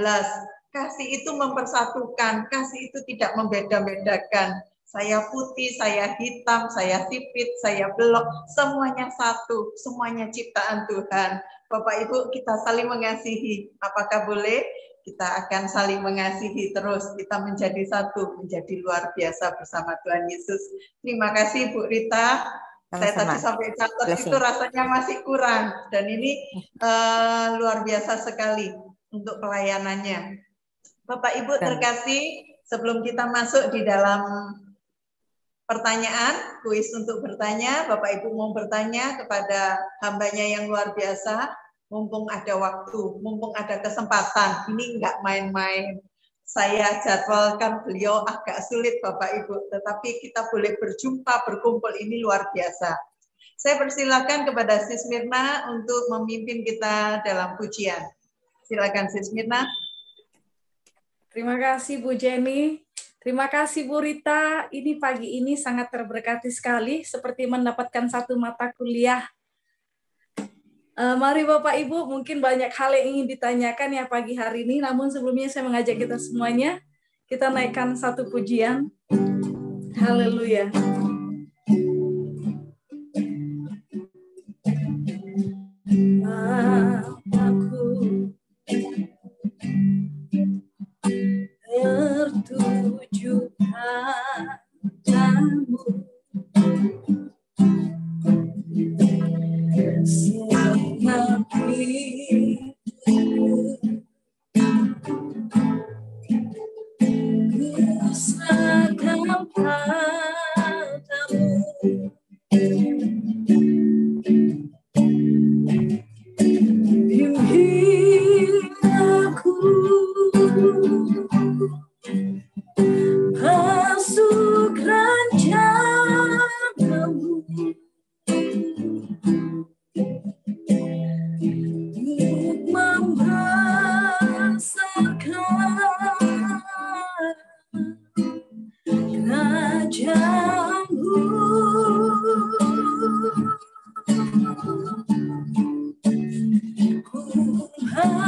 Kasih itu mempersatukan, kasih itu tidak membeda-bedakan. Saya putih, saya hitam, saya sipit, saya belok, semuanya satu, semuanya ciptaan Tuhan. Bapak Ibu, kita saling mengasihi. Apakah boleh? Kita akan saling mengasihi terus. Kita menjadi satu, menjadi luar biasa bersama Tuhan Yesus. Terima kasih Bu Rita. Sama-sama. saya tadi sampai catat itu rasanya masih kurang dan ini uh, luar biasa sekali untuk pelayanannya. Bapak Ibu terkasih, sebelum kita masuk di dalam pertanyaan, kuis untuk bertanya, Bapak Ibu mau bertanya kepada hambanya yang luar biasa, mumpung ada waktu, mumpung ada kesempatan, ini nggak main-main saya jadwalkan beliau agak sulit Bapak Ibu, tetapi kita boleh berjumpa, berkumpul ini luar biasa. Saya persilakan kepada Sis Mirna untuk memimpin kita dalam pujian. Silakan Sis Mirna. Terima kasih Bu Jenny. Terima kasih Bu Rita. Ini pagi ini sangat terberkati sekali seperti mendapatkan satu mata kuliah Uh, mari Bapak Ibu, mungkin banyak hal yang ingin ditanyakan ya pagi hari ini, namun sebelumnya saya mengajak kita semuanya, kita naikkan satu pujian. Haleluya. time. Ah.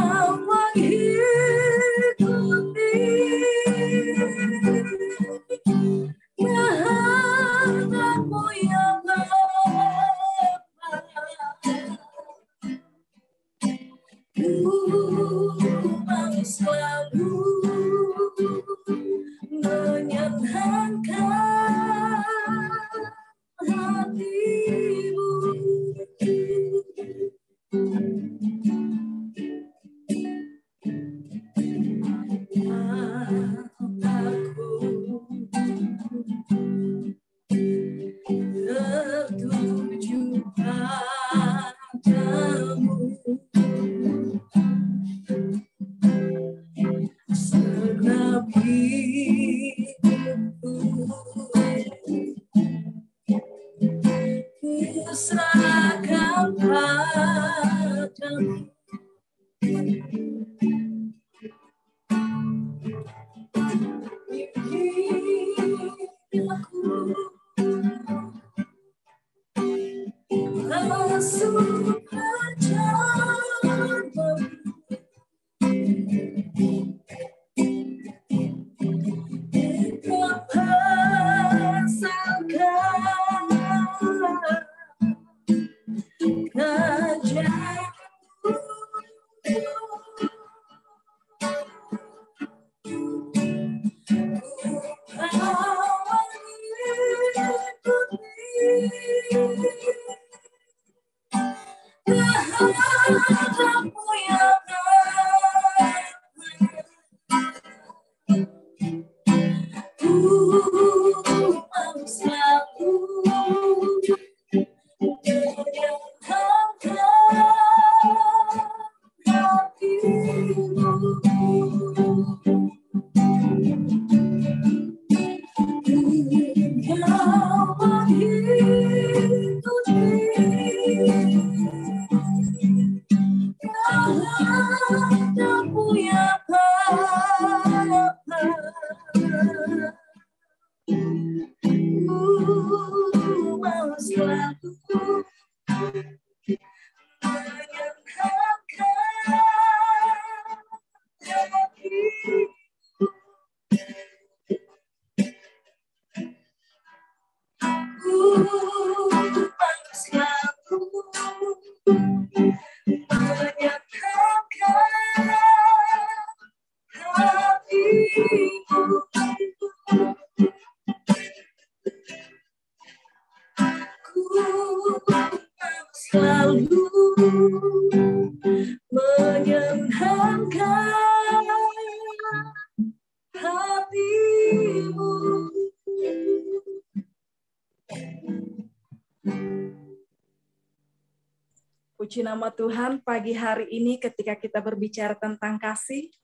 nama Tuhan pagi hari ini ketika kita berbicara tentang kasih.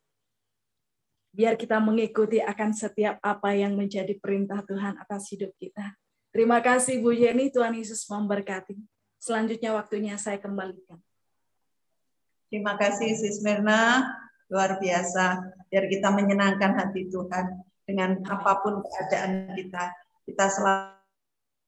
Biar kita mengikuti akan setiap apa yang menjadi perintah Tuhan atas hidup kita. Terima kasih Bu Yeni, Tuhan Yesus memberkati. Selanjutnya waktunya saya kembalikan. Terima kasih Sis Mirna, luar biasa. Biar kita menyenangkan hati Tuhan dengan apapun keadaan kita. Kita selalu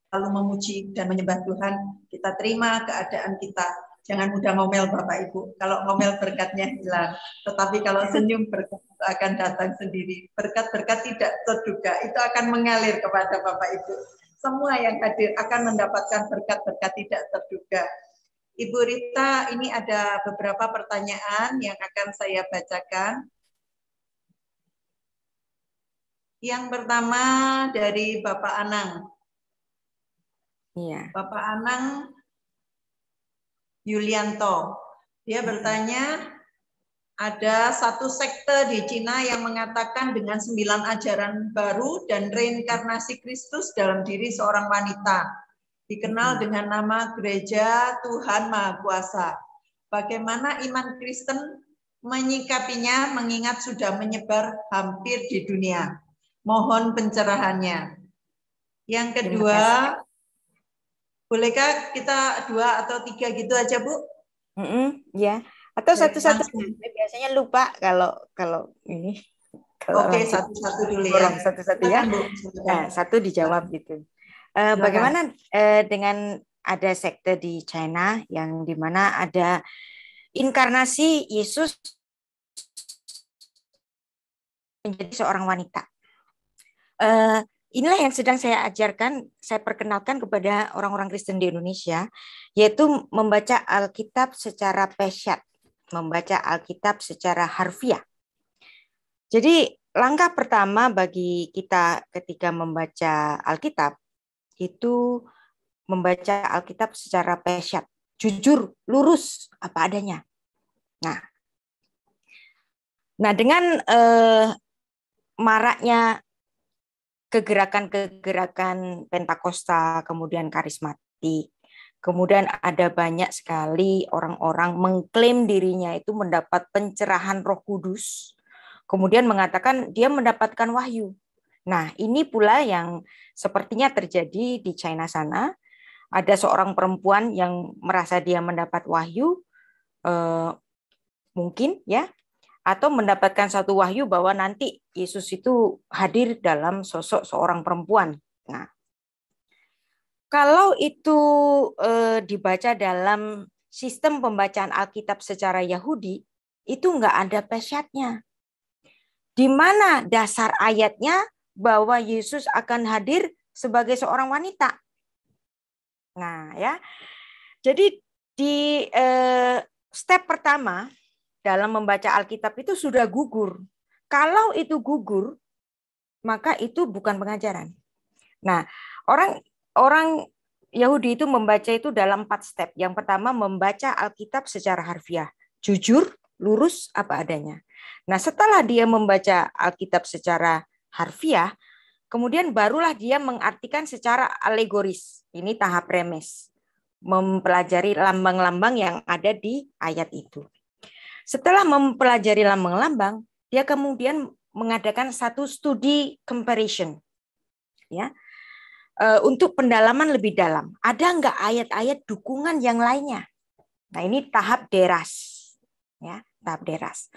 selalu memuji dan menyembah Tuhan. Kita terima keadaan kita Jangan mudah ngomel Bapak Ibu. Kalau ngomel berkatnya hilang. Tetapi kalau senyum berkat akan datang sendiri. Berkat-berkat tidak terduga itu akan mengalir kepada Bapak Ibu. Semua yang hadir akan mendapatkan berkat-berkat tidak terduga. Ibu Rita, ini ada beberapa pertanyaan yang akan saya bacakan. Yang pertama dari Bapak Anang. Iya. Bapak Anang Yulianto. Dia hmm. bertanya, ada satu sekte di Cina yang mengatakan dengan sembilan ajaran baru dan reinkarnasi Kristus dalam diri seorang wanita. Dikenal hmm. dengan nama Gereja Tuhan Maha Kuasa. Bagaimana iman Kristen menyikapinya mengingat sudah menyebar hampir di dunia? Mohon pencerahannya. Yang kedua, Bolehkah kita dua atau tiga gitu aja, Bu? Mm -hmm, ya. Atau satu-satu. Biasanya lupa kalau kalau ini. Kalau Oke, satu-satu dulu ya. satu-satu ya. Nah, satu dijawab gitu. Uh, bagaimana uh, dengan ada sekte di China yang dimana ada inkarnasi Yesus menjadi seorang wanita. Uh, inilah yang sedang saya ajarkan, saya perkenalkan kepada orang-orang Kristen di Indonesia, yaitu membaca Alkitab secara pesyat, membaca Alkitab secara harfiah. Jadi langkah pertama bagi kita ketika membaca Alkitab itu membaca Alkitab secara pesyat, jujur, lurus, apa adanya. Nah, nah dengan eh, maraknya kegerakan-kegerakan Pentakosta, kemudian karismatik. Kemudian ada banyak sekali orang-orang mengklaim dirinya itu mendapat pencerahan Roh Kudus, kemudian mengatakan dia mendapatkan wahyu. Nah, ini pula yang sepertinya terjadi di China sana. Ada seorang perempuan yang merasa dia mendapat wahyu, eh, mungkin ya, atau mendapatkan satu wahyu bahwa nanti Yesus itu hadir dalam sosok seorang perempuan. Nah, kalau itu e, dibaca dalam sistem pembacaan Alkitab secara Yahudi, itu enggak ada pesyatnya. Di mana dasar ayatnya bahwa Yesus akan hadir sebagai seorang wanita. Nah, ya. Jadi di e, step pertama dalam membaca Alkitab itu sudah gugur. Kalau itu gugur, maka itu bukan pengajaran. Nah, orang orang Yahudi itu membaca itu dalam empat step. Yang pertama membaca Alkitab secara harfiah, jujur, lurus, apa adanya. Nah, setelah dia membaca Alkitab secara harfiah, kemudian barulah dia mengartikan secara alegoris. Ini tahap remes, mempelajari lambang-lambang yang ada di ayat itu. Setelah mempelajari lambang-lambang, dia kemudian mengadakan satu studi comparison, ya, eh, untuk pendalaman lebih dalam. Ada nggak ayat-ayat dukungan yang lainnya? Nah ini tahap deras, ya, tahap deras.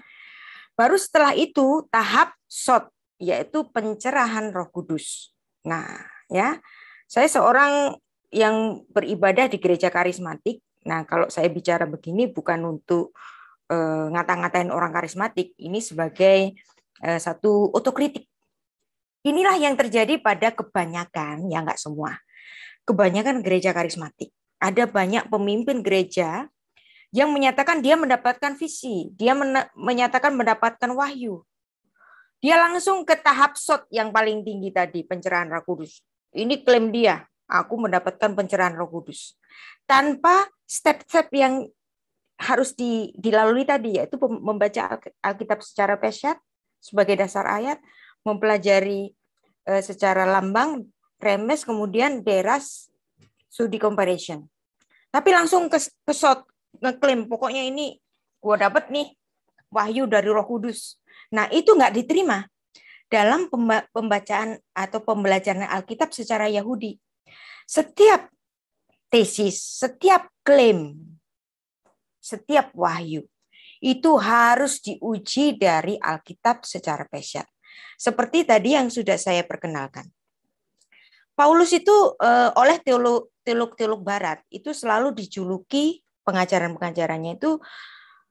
Baru setelah itu tahap sot, yaitu pencerahan Roh Kudus. Nah, ya, saya seorang yang beribadah di gereja karismatik. Nah, kalau saya bicara begini bukan untuk Eh, ngata-ngatain orang karismatik ini sebagai eh, satu otokritik. Inilah yang terjadi pada kebanyakan, ya nggak semua, kebanyakan gereja karismatik. Ada banyak pemimpin gereja yang menyatakan dia mendapatkan visi, dia menyatakan mendapatkan wahyu. Dia langsung ke tahap shot yang paling tinggi tadi, pencerahan roh kudus. Ini klaim dia, aku mendapatkan pencerahan roh kudus. Tanpa step-step yang harus dilalui tadi yaitu membaca Alkitab secara pesat sebagai dasar ayat, mempelajari eh, secara lambang, remes, kemudian deras, studi comparison. Tapi langsung ke, ke shot, ngeklaim, pokoknya ini gua dapet nih, wahyu dari roh kudus. Nah itu nggak diterima dalam pembacaan atau pembelajaran Alkitab secara Yahudi. Setiap tesis, setiap klaim setiap wahyu itu harus diuji dari Alkitab secara pesat. Seperti tadi yang sudah saya perkenalkan. Paulus itu eh, oleh teluk teolog-teolog barat itu selalu dijuluki pengajaran-pengajarannya itu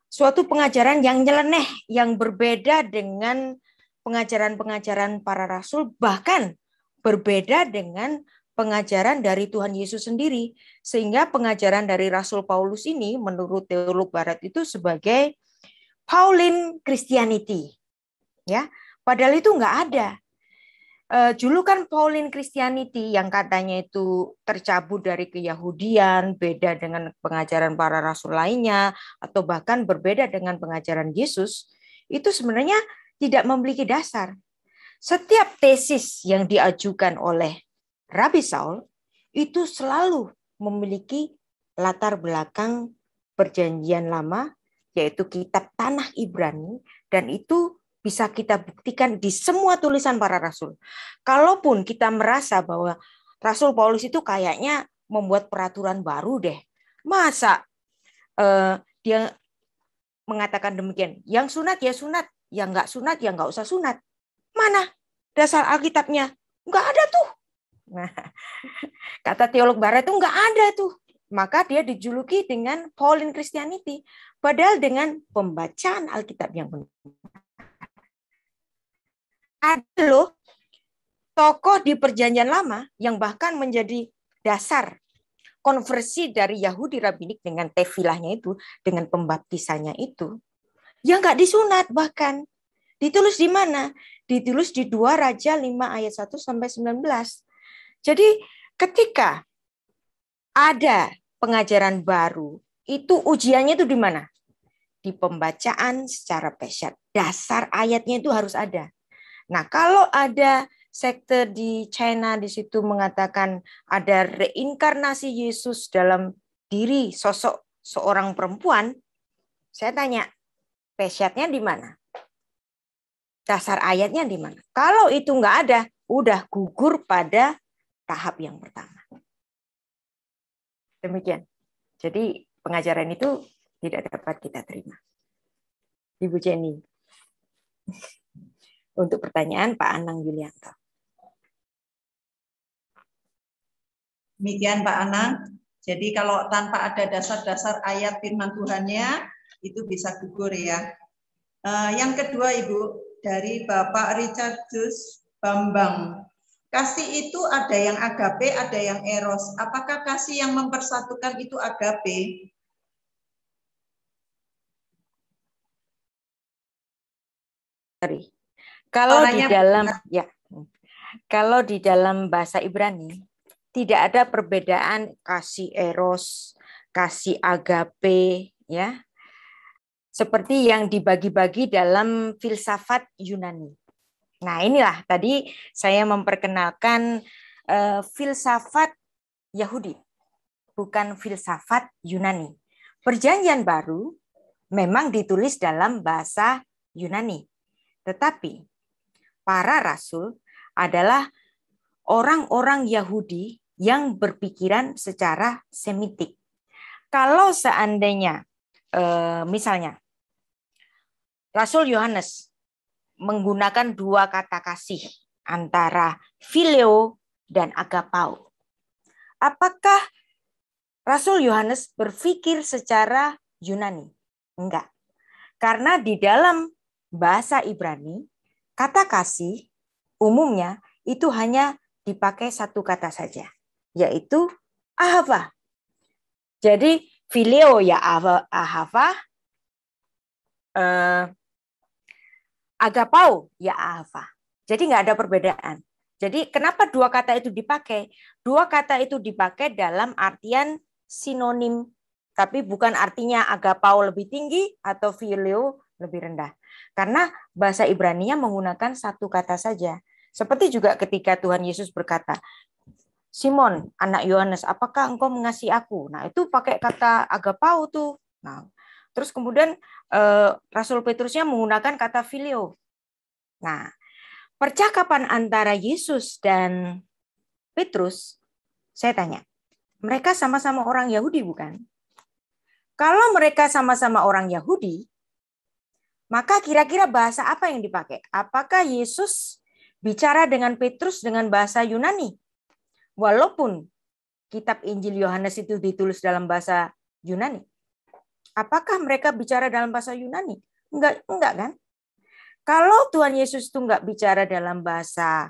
suatu pengajaran yang nyeleneh, yang berbeda dengan pengajaran-pengajaran para rasul, bahkan berbeda dengan pengajaran dari Tuhan Yesus sendiri. Sehingga pengajaran dari Rasul Paulus ini menurut teolog barat itu sebagai Pauline Christianity. Ya, padahal itu enggak ada. Julukan eh, Pauline Christianity yang katanya itu tercabut dari keyahudian, beda dengan pengajaran para rasul lainnya, atau bahkan berbeda dengan pengajaran Yesus, itu sebenarnya tidak memiliki dasar. Setiap tesis yang diajukan oleh Rabi Saul itu selalu memiliki latar belakang perjanjian lama yaitu kitab Tanah Ibrani dan itu bisa kita buktikan di semua tulisan para rasul. Kalaupun kita merasa bahwa Rasul Paulus itu kayaknya membuat peraturan baru deh. Masa eh, dia mengatakan demikian, yang sunat ya sunat, yang nggak sunat ya nggak usah sunat. Mana dasar Alkitabnya? Nggak ada Nah, kata teolog barat itu nggak ada tuh. Maka dia dijuluki dengan Pauline Christianity. Padahal dengan pembacaan Alkitab yang benar. Ada loh tokoh di perjanjian lama yang bahkan menjadi dasar konversi dari Yahudi Rabbinik dengan tefilahnya itu, dengan pembaptisannya itu, ya nggak disunat bahkan. Ditulis di mana? Ditulis di 2 Raja 5 ayat 1 sampai 19. Jadi ketika ada pengajaran baru, itu ujiannya itu di mana? Di pembacaan secara pesat. Dasar ayatnya itu harus ada. Nah, kalau ada sekte di China di situ mengatakan ada reinkarnasi Yesus dalam diri sosok seorang perempuan, saya tanya, pesatnya di mana? Dasar ayatnya di mana? Kalau itu nggak ada, udah gugur pada tahap yang pertama. Demikian. Jadi pengajaran itu tidak dapat kita terima. Ibu Jenny. Untuk pertanyaan Pak Anang Yulianto. Demikian Pak Anang. Jadi kalau tanpa ada dasar-dasar ayat firman Tuhannya, itu bisa gugur ya. Eh, yang kedua Ibu, dari Bapak Richard Jus Bambang. Kasih itu ada yang agape, ada yang eros. Apakah kasih yang mempersatukan itu agape? Sorry. Kalau Orangnya di dalam benar. ya. Kalau di dalam bahasa Ibrani tidak ada perbedaan kasih eros, kasih agape ya. Seperti yang dibagi-bagi dalam filsafat Yunani. Nah, inilah tadi saya memperkenalkan uh, filsafat Yahudi, bukan filsafat Yunani. Perjanjian Baru memang ditulis dalam bahasa Yunani, tetapi para rasul adalah orang-orang Yahudi yang berpikiran secara semitik. Kalau seandainya, eh, misalnya, Rasul Yohanes menggunakan dua kata kasih antara filio dan agapau. Apakah Rasul Yohanes berpikir secara Yunani? Enggak. Karena di dalam bahasa Ibrani, kata kasih umumnya itu hanya dipakai satu kata saja, yaitu ahava. Jadi filio ya ahava, eh, agapau ya alfa. Jadi nggak ada perbedaan. Jadi kenapa dua kata itu dipakai? Dua kata itu dipakai dalam artian sinonim, tapi bukan artinya agapau lebih tinggi atau filio lebih rendah. Karena bahasa Ibrani menggunakan satu kata saja. Seperti juga ketika Tuhan Yesus berkata, Simon, anak Yohanes, apakah engkau mengasihi aku? Nah, itu pakai kata agapau tuh. Nah, Terus kemudian eh, Rasul Petrusnya menggunakan kata filio. Nah, percakapan antara Yesus dan Petrus, saya tanya, mereka sama-sama orang Yahudi bukan? Kalau mereka sama-sama orang Yahudi, maka kira-kira bahasa apa yang dipakai? Apakah Yesus bicara dengan Petrus dengan bahasa Yunani? Walaupun kitab Injil Yohanes itu ditulis dalam bahasa Yunani. Apakah mereka bicara dalam bahasa Yunani? Enggak, enggak kan? Kalau Tuhan Yesus itu enggak bicara dalam bahasa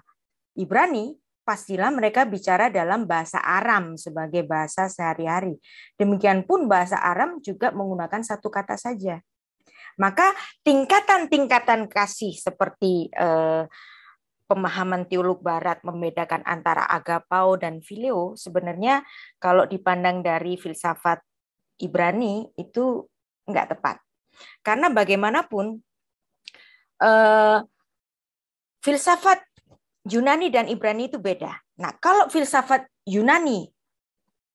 Ibrani, pastilah mereka bicara dalam bahasa Aram sebagai bahasa sehari-hari. Demikian pun bahasa Aram juga menggunakan satu kata saja. Maka tingkatan-tingkatan kasih seperti eh, pemahaman teolog barat membedakan antara Agapau dan filio sebenarnya kalau dipandang dari filsafat Ibrani itu nggak tepat. Karena bagaimanapun eh, filsafat Yunani dan Ibrani itu beda. Nah, kalau filsafat Yunani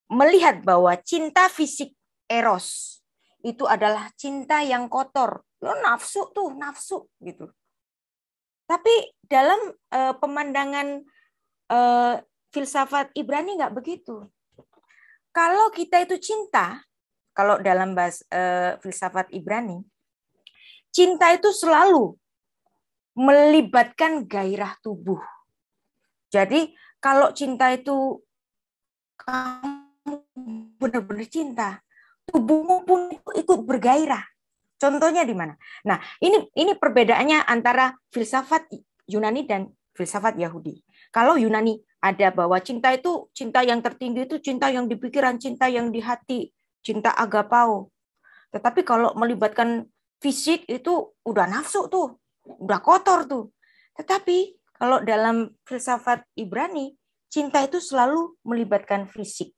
melihat bahwa cinta fisik eros itu adalah cinta yang kotor, lo nafsu tuh, nafsu gitu. Tapi dalam eh, pemandangan eh, filsafat Ibrani nggak begitu. Kalau kita itu cinta, kalau dalam bahas, e, filsafat Ibrani, cinta itu selalu melibatkan gairah tubuh. Jadi kalau cinta itu kamu benar-benar cinta, tubuhmu pun ikut bergairah. Contohnya di mana? Nah, ini ini perbedaannya antara filsafat Yunani dan filsafat Yahudi. Kalau Yunani ada bahwa cinta itu cinta yang tertinggi itu cinta yang di pikiran, cinta yang di hati, cinta agapau. Tetapi kalau melibatkan fisik itu udah nafsu tuh, udah kotor tuh. Tetapi kalau dalam filsafat Ibrani, cinta itu selalu melibatkan fisik.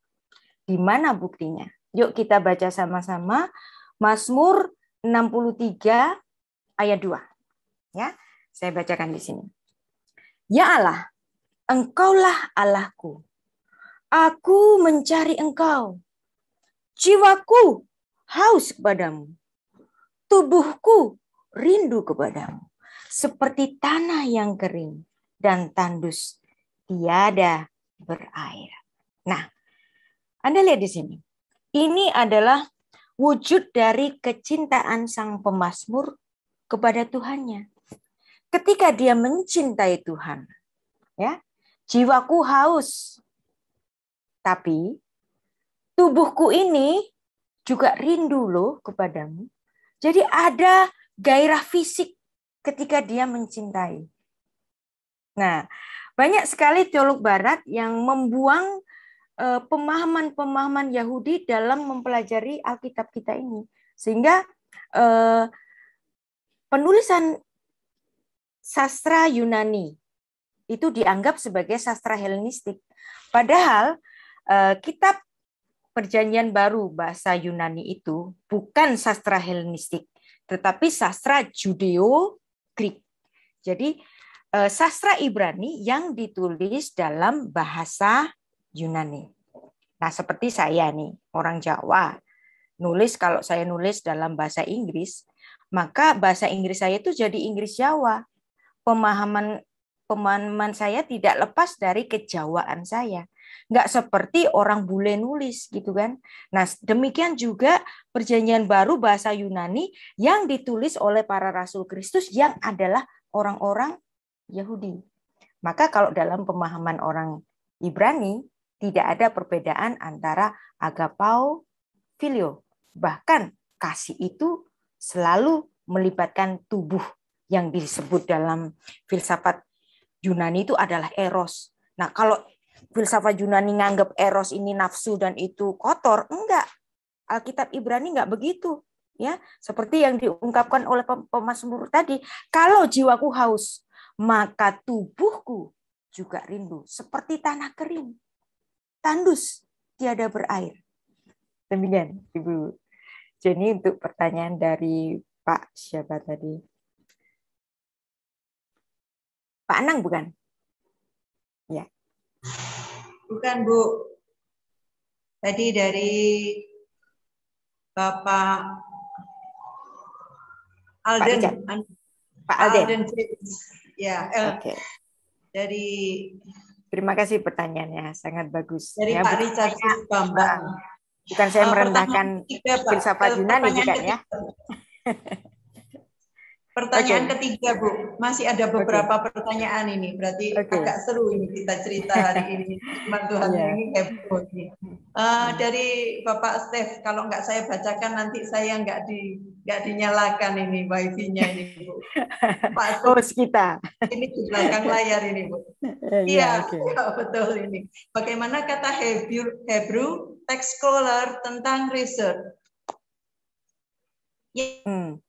Di mana buktinya? Yuk kita baca sama-sama Mazmur 63 ayat 2. Ya, saya bacakan di sini. Ya Allah, Engkaulah Allahku. Aku mencari Engkau. Jiwaku haus kepadamu. Tubuhku rindu kepadamu. Seperti tanah yang kering dan tandus. Tiada berair. Nah, Anda lihat di sini. Ini adalah wujud dari kecintaan sang pemazmur kepada Tuhannya. Ketika dia mencintai Tuhan, ya, jiwaku haus. Tapi tubuhku ini juga rindu loh kepadamu. Jadi ada gairah fisik ketika dia mencintai. Nah, banyak sekali teolog barat yang membuang eh, pemahaman-pemahaman Yahudi dalam mempelajari Alkitab kita ini. Sehingga eh, penulisan sastra Yunani itu dianggap sebagai sastra Helenistik. Padahal eh, kitab Perjanjian Baru bahasa Yunani itu bukan sastra Helenistik, tetapi sastra Judeo-Greek. Jadi eh, sastra Ibrani yang ditulis dalam bahasa Yunani. Nah, seperti saya nih, orang Jawa, nulis kalau saya nulis dalam bahasa Inggris, maka bahasa Inggris saya itu jadi Inggris Jawa. Pemahaman pemahaman saya tidak lepas dari kejawaan saya nggak seperti orang bule nulis gitu kan. Nah, demikian juga perjanjian baru bahasa Yunani yang ditulis oleh para rasul Kristus yang adalah orang-orang Yahudi. Maka kalau dalam pemahaman orang Ibrani tidak ada perbedaan antara agapau, filio. Bahkan kasih itu selalu melibatkan tubuh yang disebut dalam filsafat Yunani itu adalah eros. Nah, kalau filsafat Yunani nganggap eros ini nafsu dan itu kotor. Enggak. Alkitab Ibrani enggak begitu. Ya, seperti yang diungkapkan oleh pemasmur tadi, kalau jiwaku haus, maka tubuhku juga rindu seperti tanah kering, tandus, tiada berair. Demikian, Ibu. Jadi untuk pertanyaan dari Pak siapa tadi? Pak Anang bukan? Bukan, Bu. Tadi dari Bapak Alden. Pak, An Pak Alden. Alden. Ya, Oke. Okay. Dari Terima kasih pertanyaannya, sangat bagus. Dari ya, Pak bukan, Richard Bambang. Bukan saya eh, merendahkan filsafat eh, Yunani bukan ya. Pertanyaan okay. ketiga, Bu. Masih ada beberapa okay. pertanyaan ini. Berarti okay. agak seru ini kita cerita hari ini. Cuman Tuhan yeah. ini heboh. Uh, dari Bapak Steph, kalau nggak saya bacakan nanti saya nggak di dinyalakan ini wifi-nya ini, Bu. Pak Steph, oh, kita. Ini di belakang layar ini, Bu. Eh, iya, yeah, okay. Iya, betul ini. Bagaimana kata Hebrew, Hebrew text scholar tentang research? Yeah. Hmm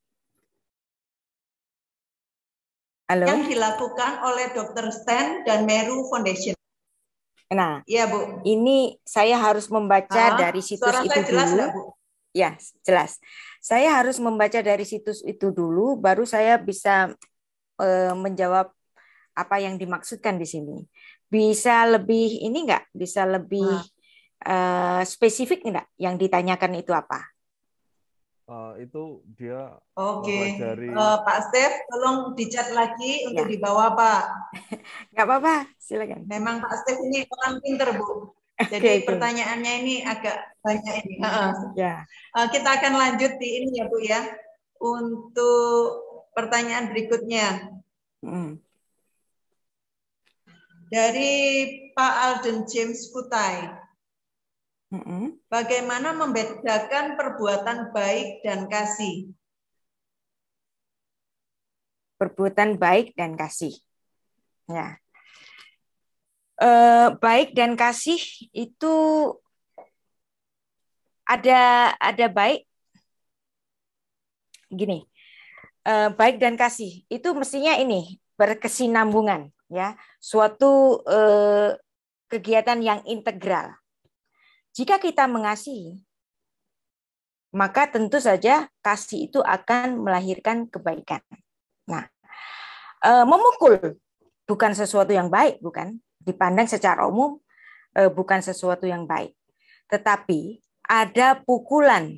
Halo? yang dilakukan oleh Dr. Stan dan Meru Foundation. Nah, ya, Bu. Ini saya harus membaca ah, dari situs itu jelas dulu. Gak, Bu? Ya, jelas. Saya harus membaca dari situs itu dulu baru saya bisa e, menjawab apa yang dimaksudkan di sini. Bisa lebih ini enggak? Bisa lebih ah. spesifik enggak yang ditanyakan itu apa? uh, itu dia Oke. Okay. Uh, eh, Pak Steph, tolong dicat lagi untuk ya. dibawa Pak. Gak apa-apa, silakan. Memang Pak Steph ini orang pinter Bu. Jadi okay, pertanyaannya okay. ini agak banyak ini. Uh -uh. Ya. Uh, kita akan lanjut di ini ya Bu ya untuk pertanyaan berikutnya. Mm. Dari Pak Alden James Kutai. Bagaimana membedakan perbuatan baik dan kasih? Perbuatan baik dan kasih. Ya. E, baik dan kasih itu ada ada baik gini. e, baik dan kasih itu mestinya ini berkesinambungan ya, suatu e, kegiatan yang integral jika kita mengasihi, maka tentu saja kasih itu akan melahirkan kebaikan. Nah, e, memukul bukan sesuatu yang baik, bukan dipandang secara umum e, bukan sesuatu yang baik. Tetapi ada pukulan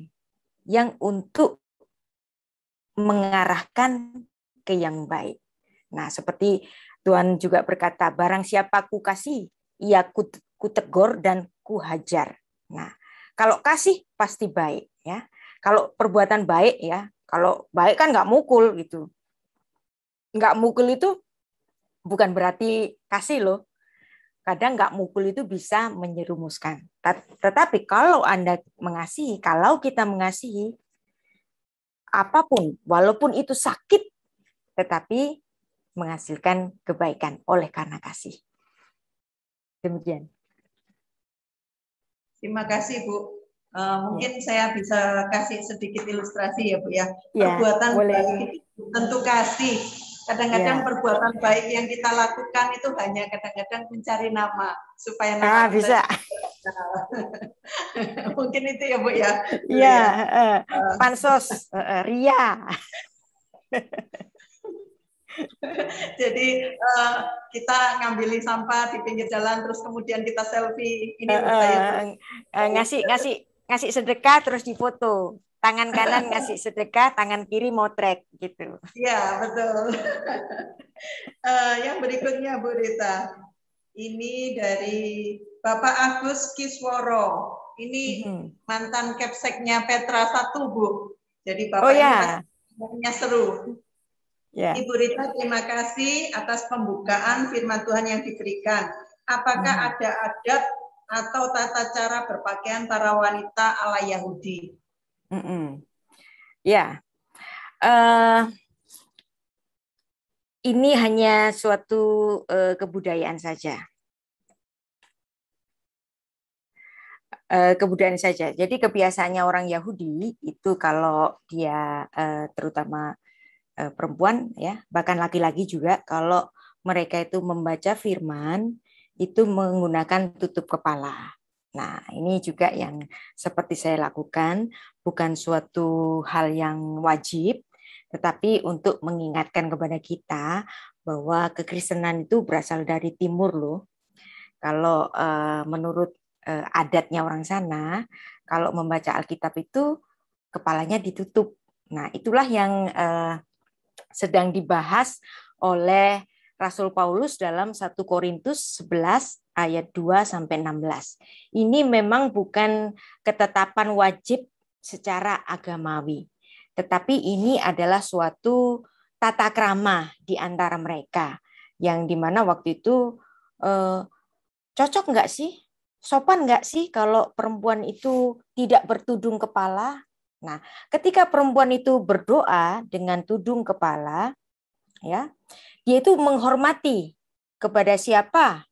yang untuk mengarahkan ke yang baik. Nah, seperti Tuhan juga berkata, barang siapa ku kasih, ia kutegor dan ku hajar. Nah, kalau kasih pasti baik ya. Kalau perbuatan baik ya, kalau baik kan nggak mukul gitu. Nggak mukul itu bukan berarti kasih loh. Kadang nggak mukul itu bisa menyerumuskan. Tetapi kalau Anda mengasihi, kalau kita mengasihi, apapun, walaupun itu sakit, tetapi menghasilkan kebaikan oleh karena kasih. Demikian. Terima kasih Bu. Uh, mungkin ya. saya bisa kasih sedikit ilustrasi ya Bu ya. ya perbuatan boleh. baik tentu kasih. Kadang-kadang ya. perbuatan baik yang kita lakukan itu hanya kadang-kadang mencari nama supaya nama ah, bisa. mungkin itu ya Bu ya. ya iya, uh, pansos uh, Ria. Jadi uh, kita ngambilin sampah di pinggir jalan, terus kemudian kita selfie. Ini uh, Uh, ngasih ngasih ngasih sedekah terus difoto. Tangan kanan ngasih sedekah, tangan kiri motret gitu. Iya betul. uh, yang berikutnya Bu Rita, ini dari Bapak Agus Kisworo. Ini -hmm. mantan kepseknya Petra satu Bu. Jadi oh, Bapak oh, ya. seru. Yeah. Ibu Rita, terima kasih atas pembukaan firman Tuhan yang diberikan. Apakah hmm. ada adat atau tata cara berpakaian para wanita ala Yahudi? Mm -mm. Ya, uh, ini hanya suatu uh, kebudayaan saja. Eh, kebudayaan saja. Jadi kebiasaannya orang Yahudi itu kalau dia terutama Eh, perempuan ya bahkan laki-laki juga kalau mereka itu membaca firman itu menggunakan tutup kepala. Nah, ini juga yang seperti saya lakukan bukan suatu hal yang wajib tetapi untuk mengingatkan kepada kita bahwa kekristenan itu berasal dari timur loh. Kalau eh, menurut eh, adatnya orang sana, kalau membaca Alkitab itu kepalanya ditutup. Nah, itulah yang sedang dibahas oleh Rasul Paulus dalam 1 Korintus 11 ayat 2 sampai 16. Ini memang bukan ketetapan wajib secara agamawi, tetapi ini adalah suatu tata krama di antara mereka yang di mana waktu itu eh, cocok nggak sih, sopan nggak sih kalau perempuan itu tidak bertudung kepala Nah, ketika perempuan itu berdoa dengan tudung kepala, ya, dia itu menghormati kepada siapa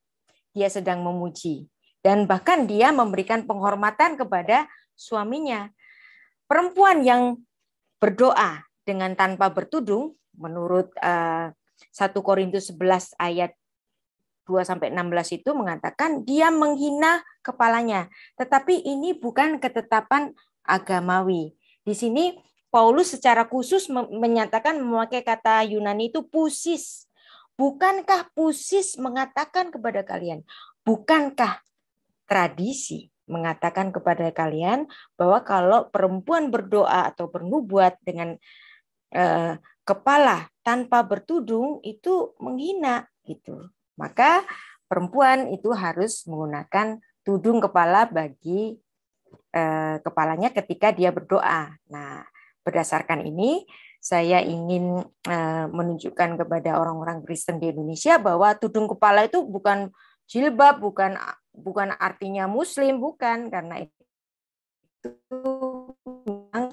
dia sedang memuji dan bahkan dia memberikan penghormatan kepada suaminya. Perempuan yang berdoa dengan tanpa bertudung menurut uh, eh, 1 Korintus 11 ayat 2 sampai 16 itu mengatakan dia menghina kepalanya. Tetapi ini bukan ketetapan agamawi, di sini Paulus secara khusus menyatakan memakai kata Yunani itu pusis. Bukankah pusis mengatakan kepada kalian? Bukankah tradisi mengatakan kepada kalian bahwa kalau perempuan berdoa atau bernubuat dengan eh, kepala tanpa bertudung itu menghina gitu. Maka perempuan itu harus menggunakan tudung kepala bagi Eh, kepalanya ketika dia berdoa. Nah, berdasarkan ini saya ingin eh, menunjukkan kepada orang-orang Kristen di Indonesia bahwa tudung kepala itu bukan jilbab, bukan bukan artinya muslim, bukan karena itu memang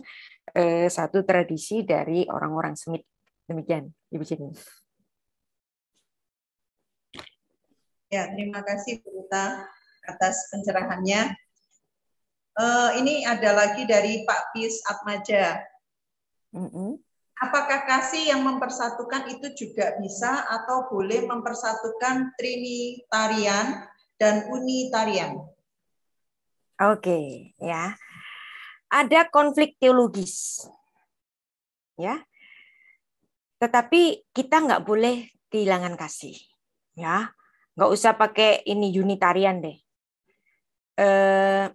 eh, satu tradisi dari orang-orang Semit. Demikian, Ibu Jenny. Ya, terima kasih Bu Uta atas pencerahannya uh, ini ada lagi dari Pak Pis Atmaja. Mm -hmm. Apakah kasih yang mempersatukan itu juga bisa atau boleh mempersatukan trinitarian dan unitarian? Oke, okay, ya. Ada konflik teologis. Ya. Tetapi kita nggak boleh kehilangan kasih. Ya. Nggak usah pakai ini unitarian deh. Eh,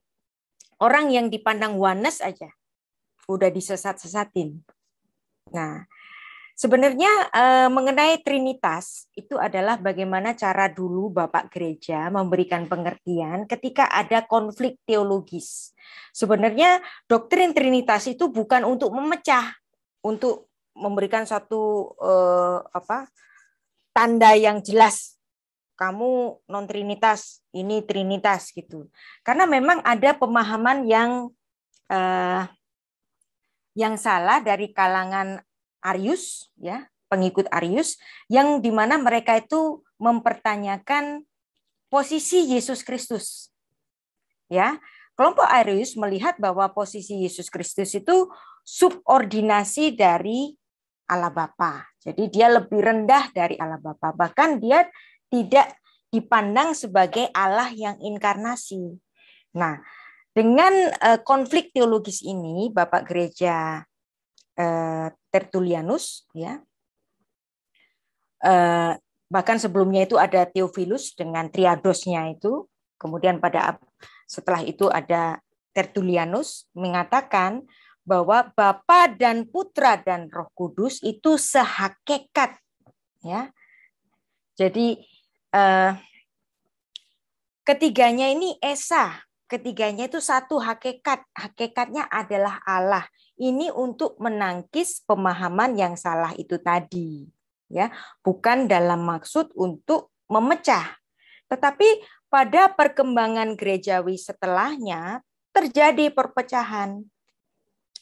Orang yang dipandang wanes aja udah disesat-sesatin. Nah, sebenarnya eh, mengenai trinitas itu adalah bagaimana cara dulu Bapak gereja memberikan pengertian ketika ada konflik teologis. Sebenarnya doktrin trinitas itu bukan untuk memecah, untuk memberikan satu eh, apa? tanda yang jelas kamu non trinitas, ini trinitas gitu. Karena memang ada pemahaman yang eh, yang salah dari kalangan Arius ya, pengikut Arius yang dimana mereka itu mempertanyakan posisi Yesus Kristus. Ya, kelompok Arius melihat bahwa posisi Yesus Kristus itu subordinasi dari Allah Bapa. Jadi dia lebih rendah dari Allah Bapa. Bahkan dia tidak dipandang sebagai Allah yang inkarnasi. Nah, dengan eh, konflik teologis ini, Bapak Gereja eh, tertulianus, ya, eh, bahkan sebelumnya itu ada Theophilus dengan triadosnya itu, kemudian pada setelah itu ada tertulianus mengatakan bahwa Bapa dan Putra dan Roh Kudus itu sehakikat, ya. Jadi eh, ketiganya ini esa, ketiganya itu satu hakikat, hakikatnya adalah Allah. Ini untuk menangkis pemahaman yang salah itu tadi, ya, bukan dalam maksud untuk memecah. Tetapi pada perkembangan gerejawi setelahnya terjadi perpecahan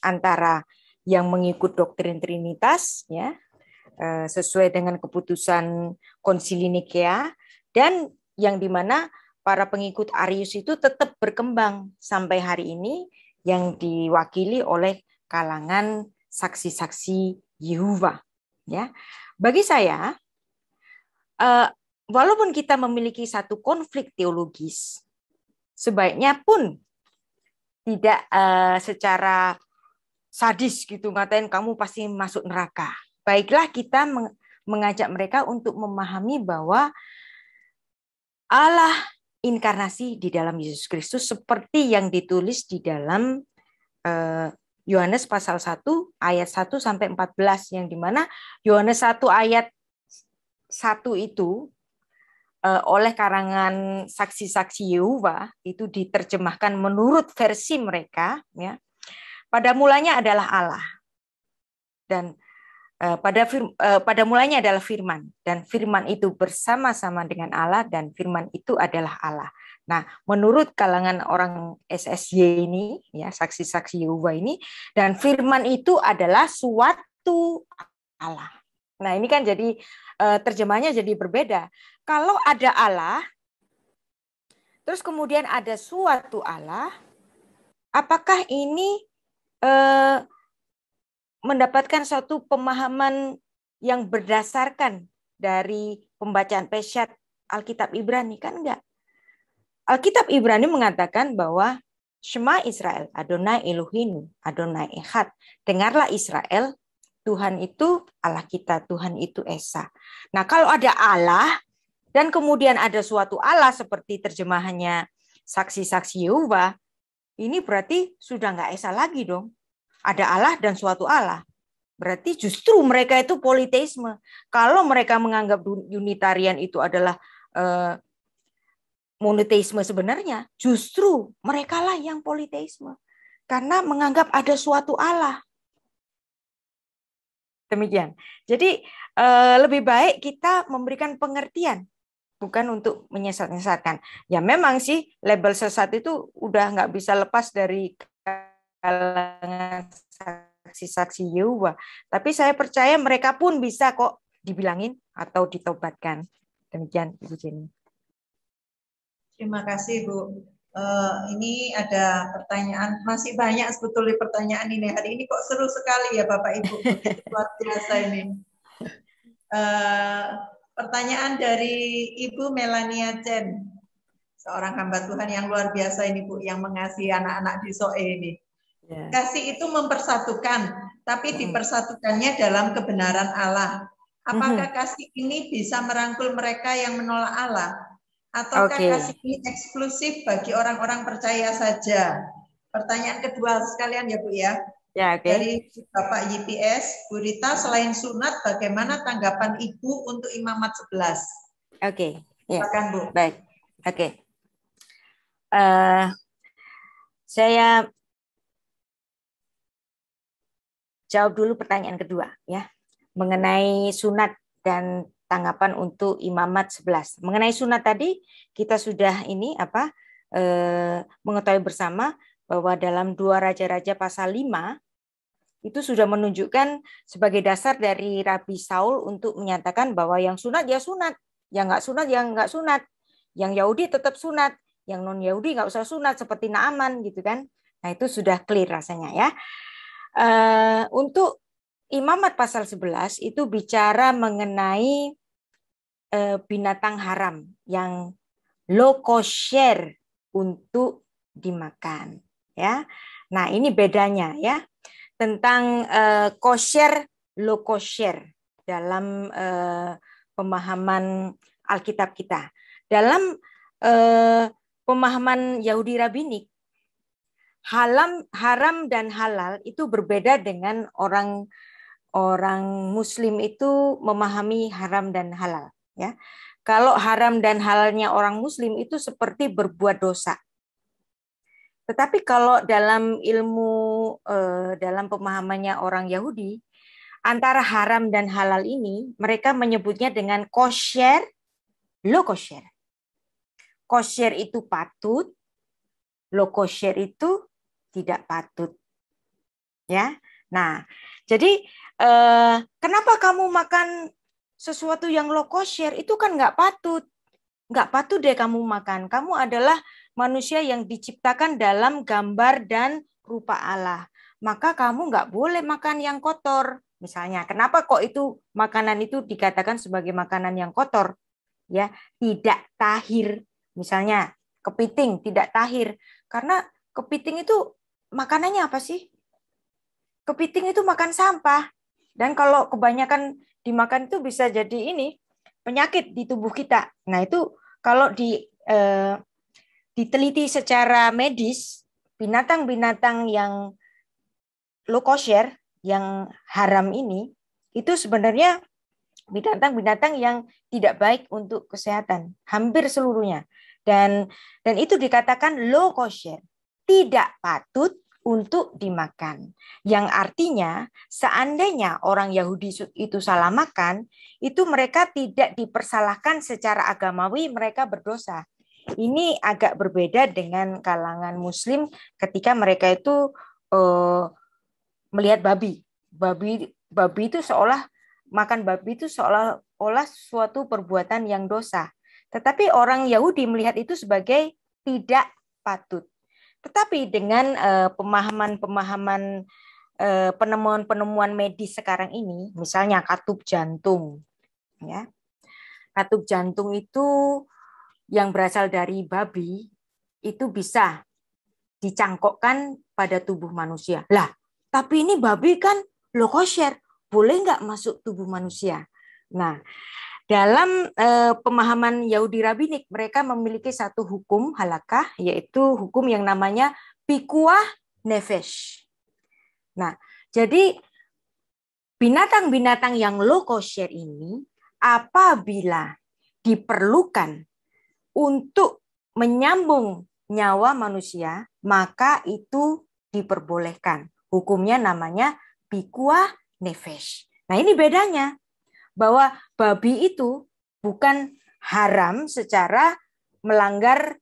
antara yang mengikut doktrin Trinitas ya Eh, sesuai dengan keputusan Konsili Nikea dan yang dimana para pengikut Arius itu tetap berkembang sampai hari ini yang diwakili oleh kalangan saksi-saksi Yehova. Ya, bagi saya, eh, walaupun kita memiliki satu konflik teologis, sebaiknya pun tidak eh, secara sadis gitu ngatain kamu pasti masuk neraka baiklah kita mengajak mereka untuk memahami bahwa Allah inkarnasi di dalam Yesus Kristus seperti yang ditulis di dalam eh, Yohanes pasal 1 ayat 1 sampai 14 yang dimana Yohanes 1 ayat 1 itu eh, oleh karangan saksi-saksi Yehuwa itu diterjemahkan menurut versi mereka ya. Pada mulanya adalah Allah. Dan Eh, pada uh, pada mulanya adalah firman dan firman itu bersama-sama dengan Allah dan firman itu adalah Allah. Nah, menurut kalangan orang SSY ini ya saksi-saksi Yehuwa ini dan firman itu adalah suatu Allah. Nah, ini kan jadi eh, terjemahannya jadi berbeda. Kalau ada Allah terus kemudian ada suatu Allah, apakah ini eh, mendapatkan suatu pemahaman yang berdasarkan dari pembacaan pesyat Alkitab Ibrani kan enggak. Alkitab Ibrani mengatakan bahwa Shema Israel, Adonai Elohim, Adonai Echad. Dengarlah Israel, Tuhan itu Allah kita, Tuhan itu Esa. Nah kalau ada Allah, dan kemudian ada suatu Allah seperti terjemahannya saksi-saksi Yehuwa ini berarti sudah enggak Esa lagi dong ada Allah dan suatu Allah. Berarti justru mereka itu politeisme. Kalau mereka menganggap unitarian itu adalah eh, monoteisme sebenarnya, justru mereka lah yang politeisme. Karena menganggap ada suatu Allah. Demikian. Jadi eh, lebih baik kita memberikan pengertian bukan untuk menyesat-nyesatkan. Ya memang sih label sesat itu udah nggak bisa lepas dari kalangan saksi-saksi Yehuwa. Tapi saya percaya mereka pun bisa kok dibilangin atau ditobatkan. Demikian Ibu Jenny. Terima kasih Bu. Uh, ini ada pertanyaan masih banyak sebetulnya pertanyaan ini hari ini kok seru sekali ya Bapak Ibu luar biasa ini. Uh, pertanyaan dari Ibu Melania Chen, seorang hamba Tuhan yang luar biasa ini Bu yang mengasihi anak-anak di Soe ini. Ya. Kasih itu mempersatukan, tapi hmm. dipersatukannya dalam kebenaran Allah. Apakah hmm. kasih ini bisa merangkul mereka yang menolak Allah? Ataukah okay. kasih ini eksklusif bagi orang-orang percaya saja? Pertanyaan kedua sekalian ya Bu ya. Ya, okay. Dari Bapak YPS, Bu Rita, selain sunat, bagaimana tanggapan Ibu untuk imamat 11? Oke, okay. ya. Silakan, Baik, oke. Okay. Uh, eh, saya jawab dulu pertanyaan kedua ya mengenai sunat dan tanggapan untuk imamat 11. Mengenai sunat tadi kita sudah ini apa eh, mengetahui bersama bahwa dalam dua raja-raja pasal 5 itu sudah menunjukkan sebagai dasar dari Rabi Saul untuk menyatakan bahwa yang sunat ya sunat, yang nggak sunat ya nggak sunat, yang Yahudi tetap sunat, yang non Yahudi nggak usah sunat seperti Naaman gitu kan. Nah itu sudah clear rasanya ya. Eh, untuk Imamat pasal 11 itu bicara mengenai uh, binatang haram yang low kosher untuk dimakan, ya. Nah, ini bedanya ya. Tentang uh, kosher low kosher dalam uh, pemahaman Alkitab kita. Dalam uh, pemahaman Yahudi rabbinik halam haram dan halal itu berbeda dengan orang orang muslim itu memahami haram dan halal ya kalau haram dan halalnya orang muslim itu seperti berbuat dosa tetapi kalau dalam ilmu eh, dalam pemahamannya orang Yahudi antara haram dan halal ini mereka menyebutnya dengan kosher lo kosher kosher itu patut lo kosher itu tidak patut. Ya. Nah, jadi eh, kenapa kamu makan sesuatu yang low cost share itu kan nggak patut. Nggak patut deh kamu makan. Kamu adalah manusia yang diciptakan dalam gambar dan rupa Allah. Maka kamu nggak boleh makan yang kotor. Misalnya, kenapa kok itu makanan itu dikatakan sebagai makanan yang kotor? Ya, tidak tahir. Misalnya, kepiting tidak tahir. Karena kepiting itu makanannya apa sih? Kepiting itu makan sampah. Dan kalau kebanyakan dimakan itu bisa jadi ini penyakit di tubuh kita. Nah, itu kalau di eh, diteliti secara medis, binatang-binatang yang low kosher, yang haram ini, itu sebenarnya binatang-binatang yang tidak baik untuk kesehatan, hampir seluruhnya. Dan dan itu dikatakan low kosher tidak patut untuk dimakan. Yang artinya, seandainya orang Yahudi itu salah makan, itu mereka tidak dipersalahkan secara agamawi, mereka berdosa. Ini agak berbeda dengan kalangan Muslim ketika mereka itu eh, melihat babi. Babi babi itu seolah makan babi itu seolah-olah suatu perbuatan yang dosa. Tetapi orang Yahudi melihat itu sebagai tidak patut. Tetapi dengan eh, pemahaman-pemahaman eh, penemuan-penemuan medis sekarang ini, misalnya katup jantung, ya katup jantung itu yang berasal dari babi itu bisa dicangkokkan pada tubuh manusia. Lah, tapi ini babi kan lo kosher, boleh nggak masuk tubuh manusia? Nah, dalam eh, pemahaman Yahudi rabbinik, mereka memiliki satu hukum halakah, yaitu hukum yang namanya pikuah nefesh. Nah, jadi binatang-binatang yang low share ini apabila diperlukan untuk menyambung nyawa manusia, maka itu diperbolehkan. Hukumnya namanya pikuah nefesh. Nah ini bedanya bahwa babi itu bukan haram secara melanggar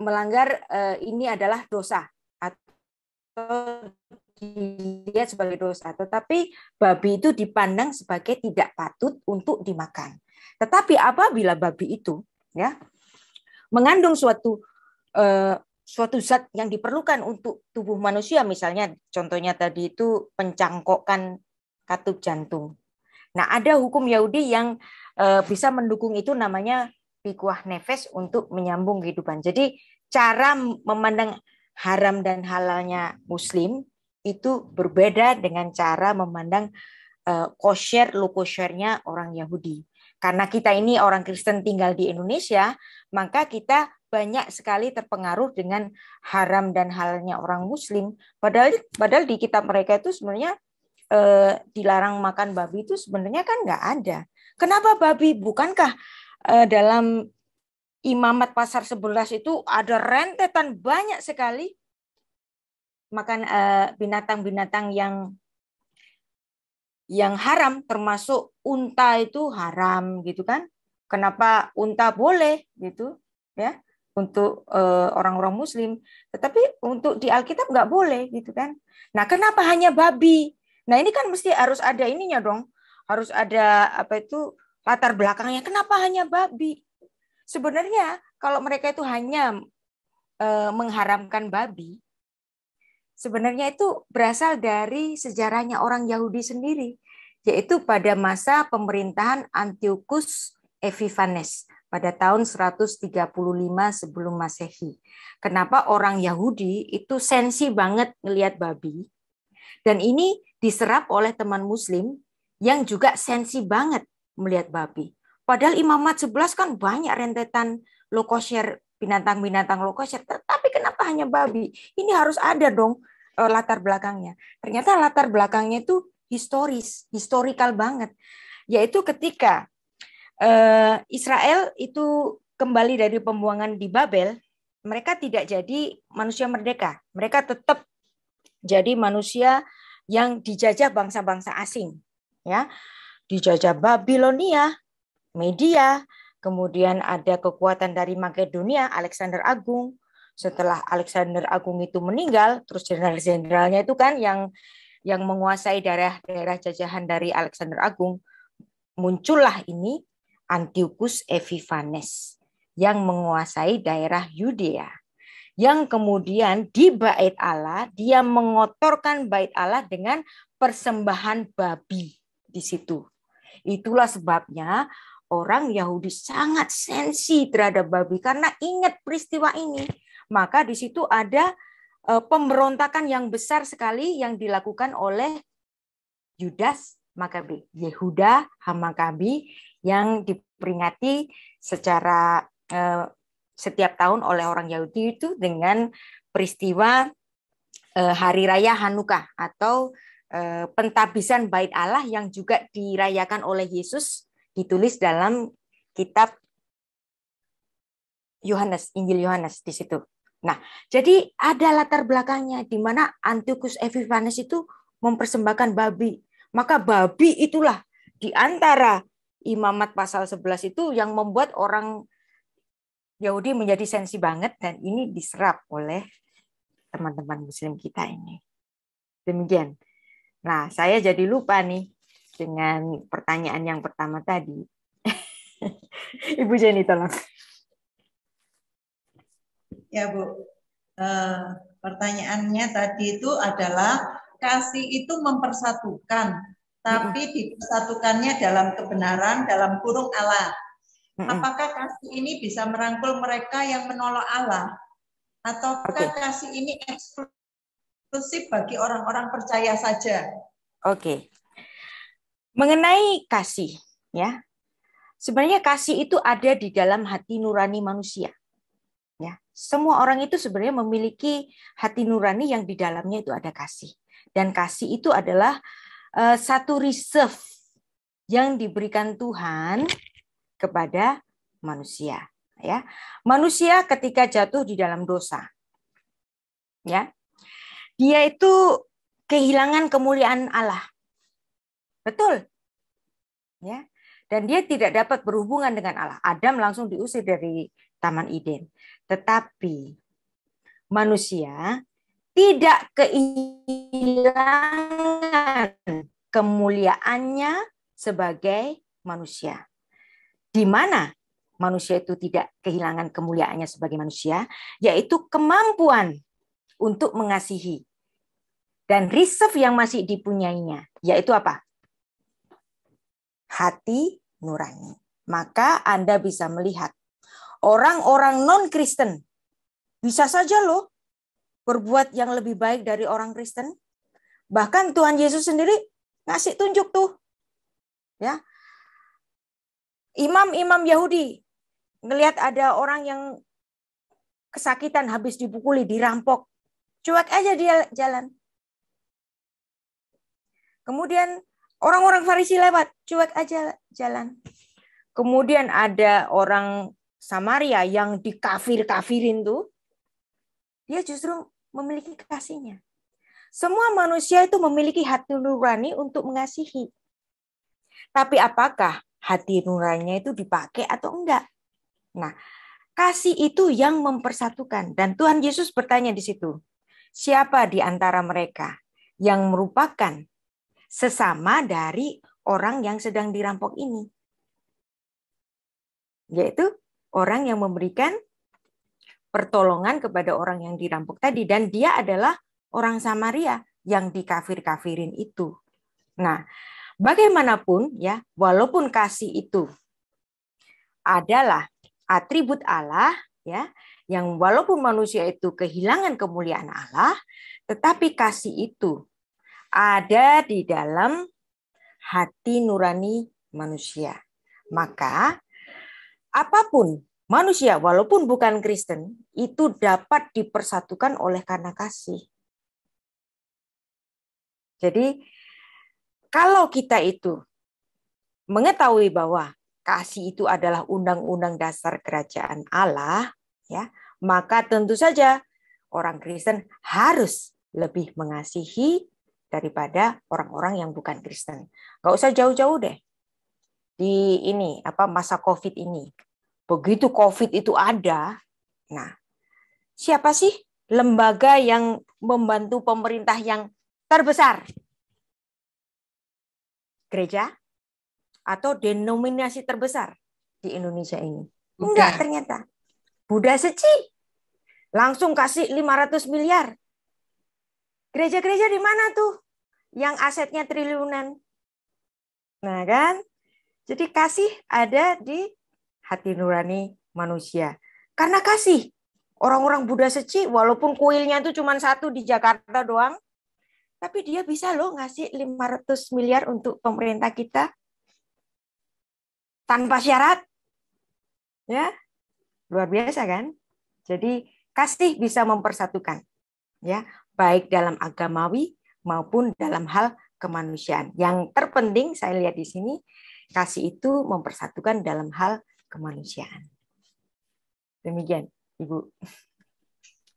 melanggar eh, ini adalah dosa atau dilihat sebagai dosa, tetapi babi itu dipandang sebagai tidak patut untuk dimakan. Tetapi apabila babi itu ya mengandung suatu eh, suatu zat yang diperlukan untuk tubuh manusia, misalnya contohnya tadi itu pencangkokan katup jantung. Nah, ada hukum Yahudi yang uh, bisa mendukung itu namanya pikuah nefes untuk menyambung kehidupan. Jadi cara memandang haram dan halalnya muslim itu berbeda dengan cara memandang uh, kosher lukosyernya orang Yahudi. Karena kita ini orang Kristen tinggal di Indonesia, maka kita banyak sekali terpengaruh dengan haram dan halalnya orang Muslim. Padahal, padahal di kitab mereka itu sebenarnya eh, dilarang makan babi itu sebenarnya kan nggak ada. Kenapa babi? Bukankah eh, dalam imamat pasar sebelas itu ada rentetan banyak sekali makan eh, binatang-binatang eh, yang yang haram termasuk unta itu haram gitu kan kenapa unta boleh gitu ya untuk eh, orang-orang Muslim, tetapi untuk di Alkitab nggak boleh gitu kan. Nah, kenapa hanya babi? Nah ini kan mesti harus ada ininya dong, harus ada apa itu latar belakangnya. Kenapa hanya babi? Sebenarnya kalau mereka itu hanya e, mengharamkan babi, sebenarnya itu berasal dari sejarahnya orang Yahudi sendiri, yaitu pada masa pemerintahan Antiochus Epiphanes pada tahun 135 sebelum Masehi. Kenapa orang Yahudi itu sensi banget ngelihat babi? Dan ini diserap oleh teman muslim yang juga sensi banget melihat babi. Padahal Imamat 11 kan banyak rentetan lokosher, binatang-binatang lokosher, tetapi kenapa hanya babi? Ini harus ada dong e, latar belakangnya. Ternyata latar belakangnya itu historis, historikal banget. Yaitu ketika e, Israel itu kembali dari pembuangan di Babel, mereka tidak jadi manusia merdeka. Mereka tetap jadi manusia yang dijajah bangsa-bangsa asing, ya. Dijajah Babilonia, Media, kemudian ada kekuatan dari Makedonia, Alexander Agung. Setelah Alexander Agung itu meninggal, terus jenderal-jenderalnya itu kan yang yang menguasai daerah-daerah jajahan dari Alexander Agung, muncullah ini Antiochus Epiphanes yang menguasai daerah Yudea yang kemudian di bait Allah dia mengotorkan bait Allah dengan persembahan babi di situ. Itulah sebabnya orang Yahudi sangat sensi terhadap babi karena ingat peristiwa ini. Maka di situ ada e, pemberontakan yang besar sekali yang dilakukan oleh Yudas Makabi, Yehuda Hamakabi yang diperingati secara e, setiap tahun oleh orang Yahudi itu dengan peristiwa eh, Hari Raya Hanukkah atau eh, pentabisan bait Allah yang juga dirayakan oleh Yesus ditulis dalam kitab Yohanes, Injil Yohanes di situ. Nah, jadi ada latar belakangnya di mana Antiochus Epiphanes itu mempersembahkan babi. Maka babi itulah di antara imamat pasal 11 itu yang membuat orang Yahudi menjadi sensi banget dan ini diserap oleh teman-teman muslim kita ini. Demikian. Nah, saya jadi lupa nih dengan pertanyaan yang pertama tadi. Ibu Jenny tolong. Ya, Bu. Uh, pertanyaannya tadi itu adalah kasih itu mempersatukan, tapi dipersatukannya dalam kebenaran dalam kurung Allah Apakah kasih ini bisa merangkul mereka yang menolak Allah? Ataukah okay. kasih ini eksklusif bagi orang-orang percaya saja? Oke. Okay. Mengenai kasih, ya. Sebenarnya kasih itu ada di dalam hati nurani manusia. Ya, semua orang itu sebenarnya memiliki hati nurani yang di dalamnya itu ada kasih. Dan kasih itu adalah uh, satu reserve yang diberikan Tuhan kepada manusia ya manusia ketika jatuh di dalam dosa ya dia itu kehilangan kemuliaan Allah betul ya dan dia tidak dapat berhubungan dengan Allah Adam langsung diusir dari Taman Eden tetapi manusia tidak kehilangan kemuliaannya sebagai manusia di mana manusia itu tidak kehilangan kemuliaannya sebagai manusia, yaitu kemampuan untuk mengasihi. Dan reserve yang masih dipunyainya, yaitu apa? Hati nurani. Maka Anda bisa melihat orang-orang non-Kristen bisa saja loh berbuat yang lebih baik dari orang Kristen. Bahkan Tuhan Yesus sendiri ngasih tunjuk tuh. Ya, Imam-imam Yahudi ngelihat ada orang yang kesakitan habis dipukuli, dirampok. Cuek aja dia jalan. Kemudian orang-orang Farisi lewat, cuek aja jalan. Kemudian ada orang Samaria yang dikafir-kafirin tuh, dia justru memiliki kasihnya. Semua manusia itu memiliki hati nurani untuk mengasihi. Tapi apakah hati nuraninya itu dipakai atau enggak. Nah, kasih itu yang mempersatukan dan Tuhan Yesus bertanya di situ, siapa di antara mereka yang merupakan sesama dari orang yang sedang dirampok ini? Yaitu orang yang memberikan pertolongan kepada orang yang dirampok tadi dan dia adalah orang Samaria yang dikafir-kafirin itu. Nah, Bagaimanapun ya, walaupun kasih itu adalah atribut Allah ya, yang walaupun manusia itu kehilangan kemuliaan Allah, tetapi kasih itu ada di dalam hati nurani manusia. Maka apapun manusia walaupun bukan Kristen itu dapat dipersatukan oleh karena kasih. Jadi kalau kita itu mengetahui bahwa kasih itu adalah undang-undang dasar kerajaan Allah, ya, maka tentu saja orang Kristen harus lebih mengasihi daripada orang-orang yang bukan Kristen. Gak usah jauh-jauh deh. Di ini apa masa Covid ini. Begitu Covid itu ada, nah siapa sih lembaga yang membantu pemerintah yang terbesar gereja atau denominasi terbesar di Indonesia ini. Enggak ternyata. Buddha seci. Langsung kasih 500 miliar. Gereja-gereja di mana tuh? Yang asetnya triliunan. Nah kan? Jadi kasih ada di hati nurani manusia. Karena kasih. Orang-orang Buddha seci, walaupun kuilnya itu cuma satu di Jakarta doang, tapi dia bisa loh ngasih 500 miliar untuk pemerintah kita tanpa syarat. Ya. Luar biasa kan? Jadi kasih bisa mempersatukan. Ya, baik dalam agamawi maupun dalam hal kemanusiaan. Yang terpenting saya lihat di sini kasih itu mempersatukan dalam hal kemanusiaan. Demikian, Ibu.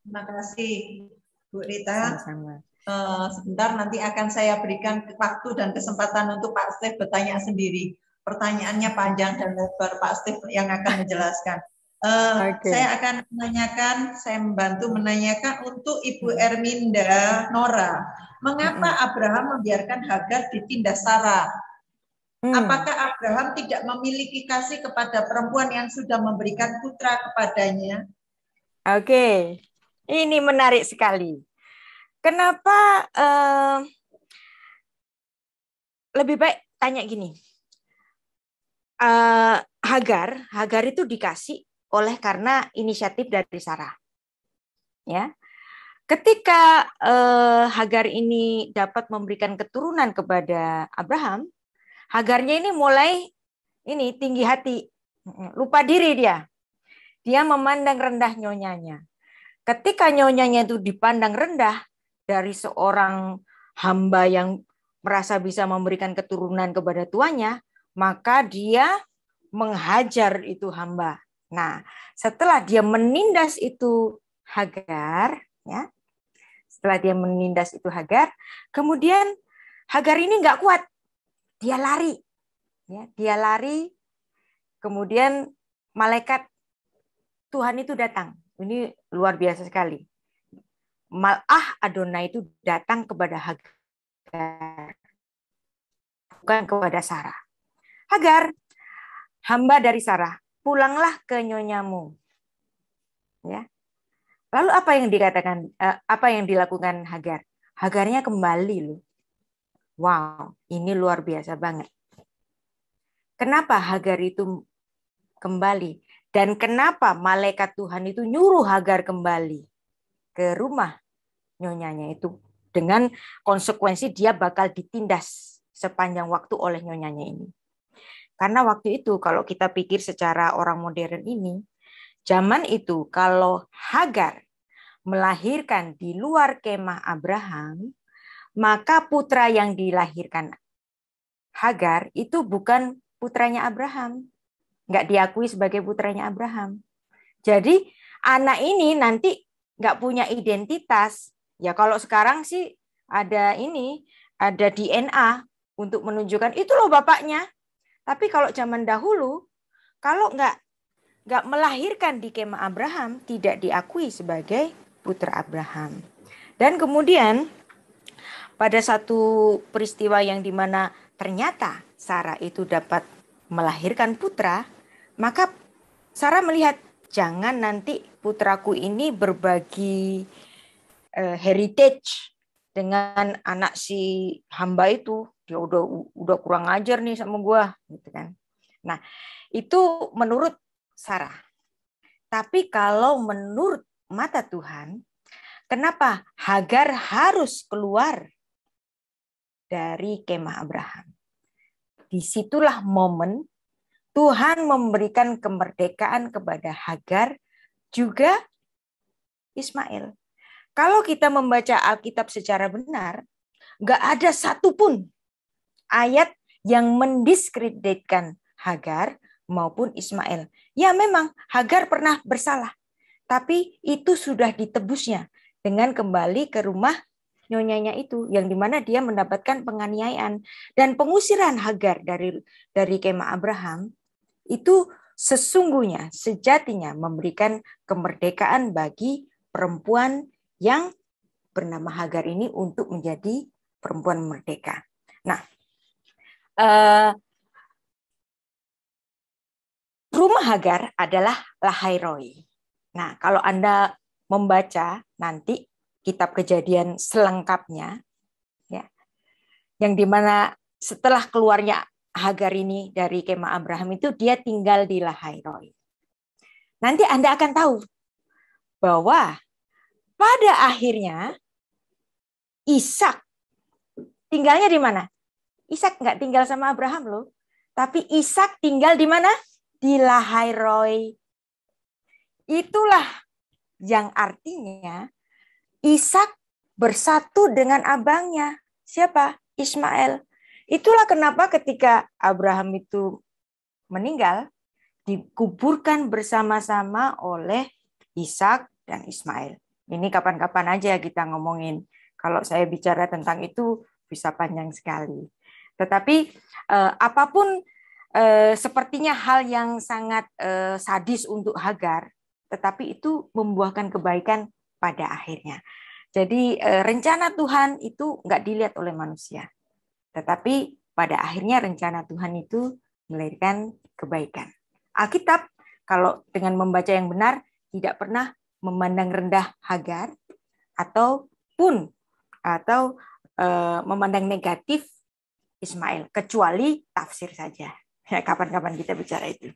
Terima kasih, Bu Rita. Sama-sama. Eh, sebentar nanti akan saya berikan waktu dan kesempatan untuk Pak Steve bertanya sendiri. Pertanyaannya panjang dan lebar Pak Steve yang akan menjelaskan. Uh, eh, okay. Saya akan menanyakan, saya membantu menanyakan untuk Ibu Erminda Nora, mengapa mm -hmm. Abraham membiarkan Hagar ditindas Sarah? Mm. Apakah Abraham tidak memiliki kasih kepada perempuan yang sudah memberikan putra kepadanya? Oke, okay. ini menarik sekali kenapa uh, lebih baik tanya gini uh, Hagar Hagar itu dikasih oleh karena inisiatif dari Sarah ya ketika uh, Hagar ini dapat memberikan keturunan kepada Abraham Hagarnya ini mulai ini tinggi hati lupa diri dia dia memandang rendah nyonyanya ketika nyonyanya itu dipandang rendah dari seorang hamba yang merasa bisa memberikan keturunan kepada tuanya, maka dia menghajar itu hamba. Nah, setelah dia menindas itu Hagar, ya, setelah dia menindas itu Hagar, kemudian Hagar ini nggak kuat, dia lari, ya, dia lari, kemudian malaikat Tuhan itu datang. Ini luar biasa sekali malah Adonai itu datang kepada Hagar, bukan kepada Sarah. Hagar, hamba dari Sarah, pulanglah ke nyonyamu. Ya. Lalu apa yang dikatakan eh, apa yang dilakukan Hagar? Hagarnya kembali loh. Wow, ini luar biasa banget. Kenapa Hagar itu kembali dan kenapa malaikat Tuhan itu nyuruh Hagar kembali ke rumah nyonyanya itu dengan konsekuensi dia bakal ditindas sepanjang waktu oleh nyonyanya ini. Karena waktu itu kalau kita pikir secara orang modern ini, zaman itu kalau Hagar melahirkan di luar kemah Abraham, maka putra yang dilahirkan Hagar itu bukan putranya Abraham. Nggak diakui sebagai putranya Abraham. Jadi anak ini nanti nggak punya identitas Ya kalau sekarang sih ada ini, ada DNA untuk menunjukkan itu loh bapaknya. Tapi kalau zaman dahulu, kalau nggak nggak melahirkan di kema Abraham, tidak diakui sebagai putra Abraham. Dan kemudian pada satu peristiwa yang dimana ternyata Sarah itu dapat melahirkan putra, maka Sarah melihat jangan nanti putraku ini berbagi uh, heritage dengan anak si hamba itu dia ya udah udah kurang ajar nih sama gua gitu kan nah itu menurut Sarah tapi kalau menurut mata Tuhan kenapa Hagar harus keluar dari kemah Abraham disitulah momen Tuhan memberikan kemerdekaan kepada Hagar juga Ismail kalau kita membaca Alkitab secara benar, nggak ada satupun ayat yang mendiskreditkan Hagar maupun Ismail. Ya memang Hagar pernah bersalah, tapi itu sudah ditebusnya dengan kembali ke rumah nyonyanya itu yang dimana dia mendapatkan penganiayaan dan pengusiran Hagar dari dari kemah Abraham itu sesungguhnya sejatinya memberikan kemerdekaan bagi perempuan yang bernama Hagar ini untuk menjadi perempuan merdeka. Nah, uh, rumah Hagar adalah Lahairoi. Nah, kalau Anda membaca nanti kitab kejadian selengkapnya, ya, yang dimana setelah keluarnya Hagar ini dari kema Abraham itu dia tinggal di Lahairoi. Nanti Anda akan tahu bahwa pada akhirnya Ishak tinggalnya di mana? Ishak nggak tinggal sama Abraham loh, tapi Ishak tinggal di mana? Di Lahai Itulah yang artinya Ishak bersatu dengan abangnya. Siapa? Ismail. Itulah kenapa ketika Abraham itu meninggal, dikuburkan bersama-sama oleh Ishak dan Ismail. Ini kapan-kapan aja kita ngomongin. Kalau saya bicara tentang itu bisa panjang sekali. Tetapi eh, apapun eh, sepertinya hal yang sangat eh, sadis untuk Hagar, tetapi itu membuahkan kebaikan pada akhirnya. Jadi eh, rencana Tuhan itu nggak dilihat oleh manusia, tetapi pada akhirnya rencana Tuhan itu melahirkan kebaikan. Alkitab kalau dengan membaca yang benar tidak pernah memandang rendah Hagar ataupun atau e, memandang negatif Ismail kecuali tafsir saja. Ya, kapan-kapan kita bicara itu.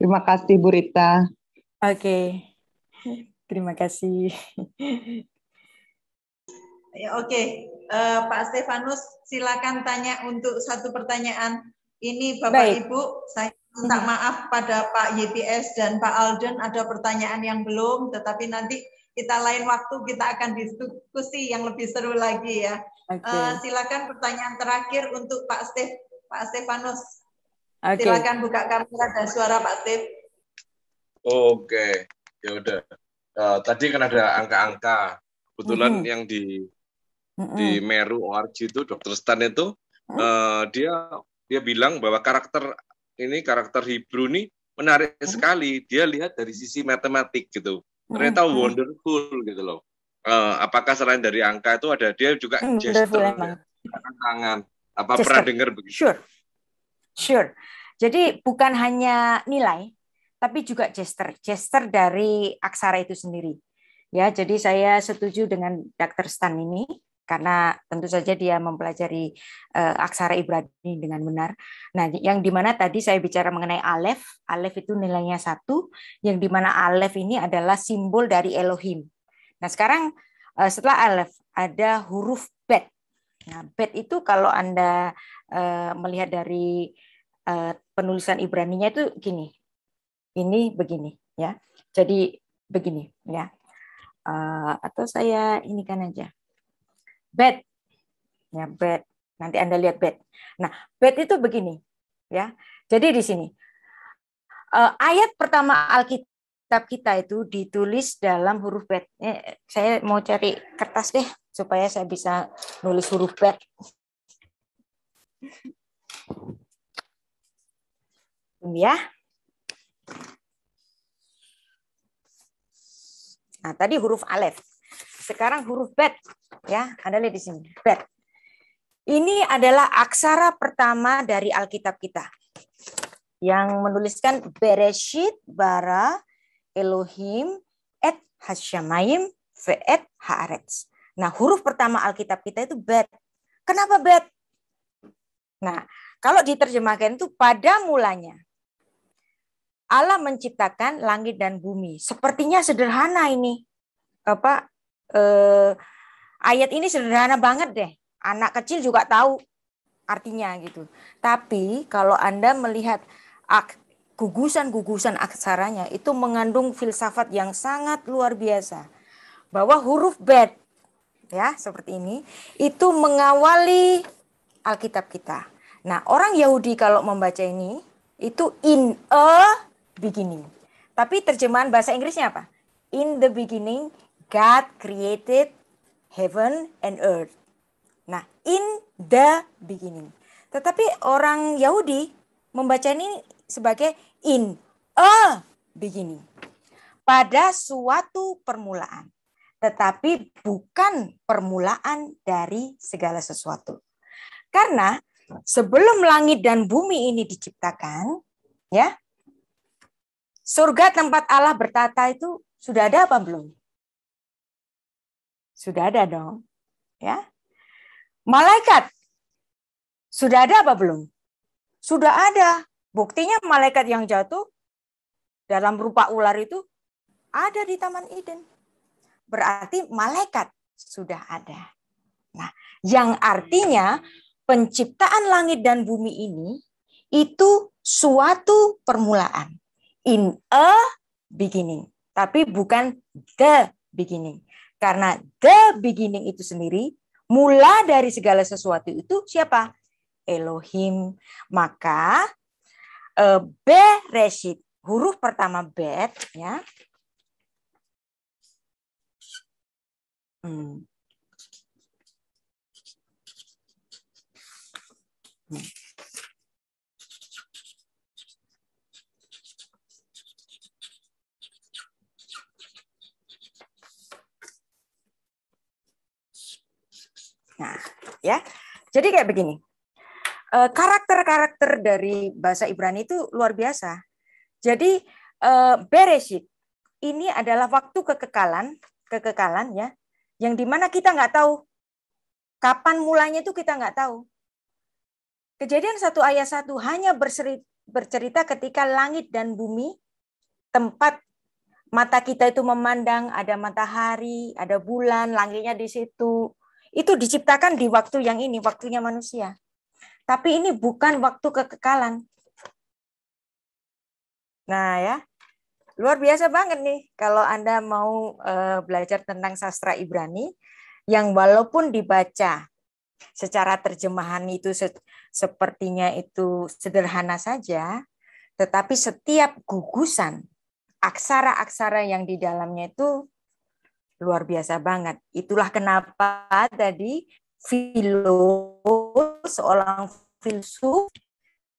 Terima kasih Bu Rita. Oke. Okay. Terima kasih. Ya, Oke, okay. uh, eh, Pak Stefanus, silakan tanya untuk satu pertanyaan. Ini Bapak Baik. Ibu, saya minta maaf pada Pak YPS dan Pak Alden ada pertanyaan yang belum, tetapi nanti kita lain waktu kita akan diskusi yang lebih seru lagi ya. Okay. Uh, eh, silakan pertanyaan terakhir untuk Pak Stef, Pak Stefanus. Okay. Silakan buka kamera dan suara Pak Stef. Oke, okay. ya udah. Uh, tadi kan ada angka-angka. Kebetulan -hmm. yang di di Meru ORG itu Dokter Stan itu -hmm. uh, dia dia bilang bahwa karakter ini karakter Hebrew ini menarik hmm. sekali. Dia lihat dari sisi matematik gitu. Ternyata hmm. hmm. wonderful gitu loh. Uh, apakah selain dari angka itu ada dia juga hmm, gesture, ya, tangan. Apa gesture. pernah dengar begitu? Sure, sure. Jadi bukan hanya nilai, tapi juga gesture. Gesture dari aksara itu sendiri. Ya, jadi saya setuju dengan Dr. Stan ini karena tentu saja dia mempelajari uh, aksara Ibrani dengan benar. Nah, yang dimana tadi saya bicara mengenai alef, alef itu nilainya satu, yang dimana alef ini adalah simbol dari Elohim. Nah, sekarang uh, setelah alef ada huruf bet. Nah, bet itu kalau anda uh, melihat dari uh, penulisan nya itu gini, ini begini ya. Jadi begini ya. Uh, atau saya ini kan aja bed. Ya, bed. Nanti Anda lihat bed. Nah, bed itu begini, ya. Jadi di sini uh, ayat pertama Alkitab kita itu ditulis dalam huruf bet. Eh, saya mau cari kertas deh supaya saya bisa nulis huruf bed. Ya. Nah, tadi huruf alef. Sekarang huruf bet ya, Anda lihat di sini, bet. Ini adalah aksara pertama dari Alkitab kita. Yang menuliskan Bereshit bara Elohim et hasyamayim ve'et haaretz. Nah, huruf pertama Alkitab kita itu bet. Kenapa bet? Nah, kalau diterjemahkan itu pada mulanya. Allah menciptakan langit dan bumi. Sepertinya sederhana ini apa eh, ayat ini sederhana banget deh. Anak kecil juga tahu artinya gitu. Tapi kalau Anda melihat gugusan-gugusan aksaranya itu mengandung filsafat yang sangat luar biasa. Bahwa huruf bet ya seperti ini itu mengawali Alkitab kita. Nah, orang Yahudi kalau membaca ini itu in a beginning. Tapi terjemahan bahasa Inggrisnya apa? In the beginning God created heaven and earth. Nah, in the beginning. Tetapi orang Yahudi membaca ini sebagai in a beginning. Pada suatu permulaan. Tetapi bukan permulaan dari segala sesuatu. Karena sebelum langit dan bumi ini diciptakan, ya, surga tempat Allah bertata itu sudah ada apa belum? Sudah ada dong. Ya. Malaikat. Sudah ada apa belum? Sudah ada. Buktinya malaikat yang jatuh dalam rupa ular itu ada di Taman Eden. Berarti malaikat sudah ada. Nah, yang artinya penciptaan langit dan bumi ini itu suatu permulaan. In a beginning. Tapi bukan the beginning. Karena the beginning itu sendiri, mula dari segala sesuatu itu siapa? Elohim. Maka eh, bereshit, huruf pertama bet, ya. Hmm. hmm. Nah, ya. Jadi kayak begini. Eh, karakter-karakter dari bahasa Ibrani itu luar biasa. Jadi eh, bereshit ini adalah waktu kekekalan, kekekalan ya, yang dimana kita nggak tahu kapan mulanya itu kita nggak tahu. Kejadian satu ayat satu hanya bercerita ketika langit dan bumi, tempat mata kita itu memandang ada matahari, ada bulan, langitnya di situ, itu diciptakan di waktu yang ini, waktunya manusia. Tapi ini bukan waktu kekekalan. Nah ya, luar biasa banget nih kalau Anda mau uh, belajar tentang sastra Ibrani yang walaupun dibaca secara terjemahan itu se sepertinya itu sederhana saja, tetapi setiap gugusan aksara-aksara yang di dalamnya itu luar biasa banget. Itulah kenapa tadi filos, seorang filsuf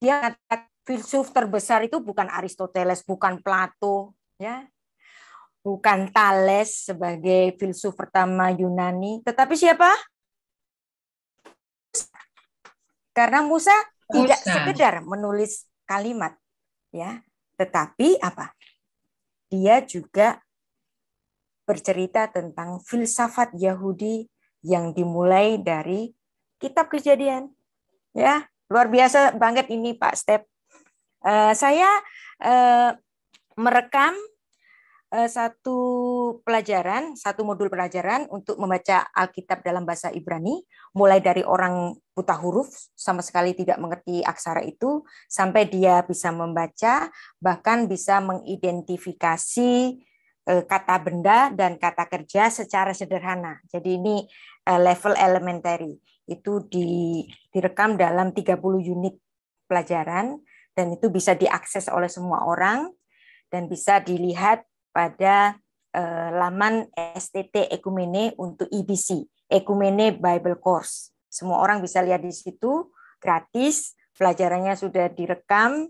dia kata filsuf terbesar itu bukan Aristoteles, bukan Plato, ya. Bukan Thales sebagai filsuf pertama Yunani, tetapi siapa? Karena Musa, Musa. tidak sekedar menulis kalimat, ya, tetapi apa? Dia juga bercerita tentang filsafat Yahudi yang dimulai dari kitab kejadian. Ya, luar biasa banget ini Pak Step. Uh, saya uh, merekam eh, satu pelajaran, satu modul pelajaran untuk membaca Alkitab dalam bahasa Ibrani, mulai dari orang buta huruf sama sekali tidak mengerti aksara itu sampai dia bisa membaca bahkan bisa mengidentifikasi Eh, kata benda dan kata kerja secara sederhana. Jadi ini eh, level elementary. Itu direkam dalam 30 unit pelajaran dan itu bisa diakses oleh semua orang dan bisa dilihat pada eh, laman STT Ekumene untuk EBC Ekumene Bible Course. Semua orang bisa lihat di situ gratis, pelajarannya sudah direkam.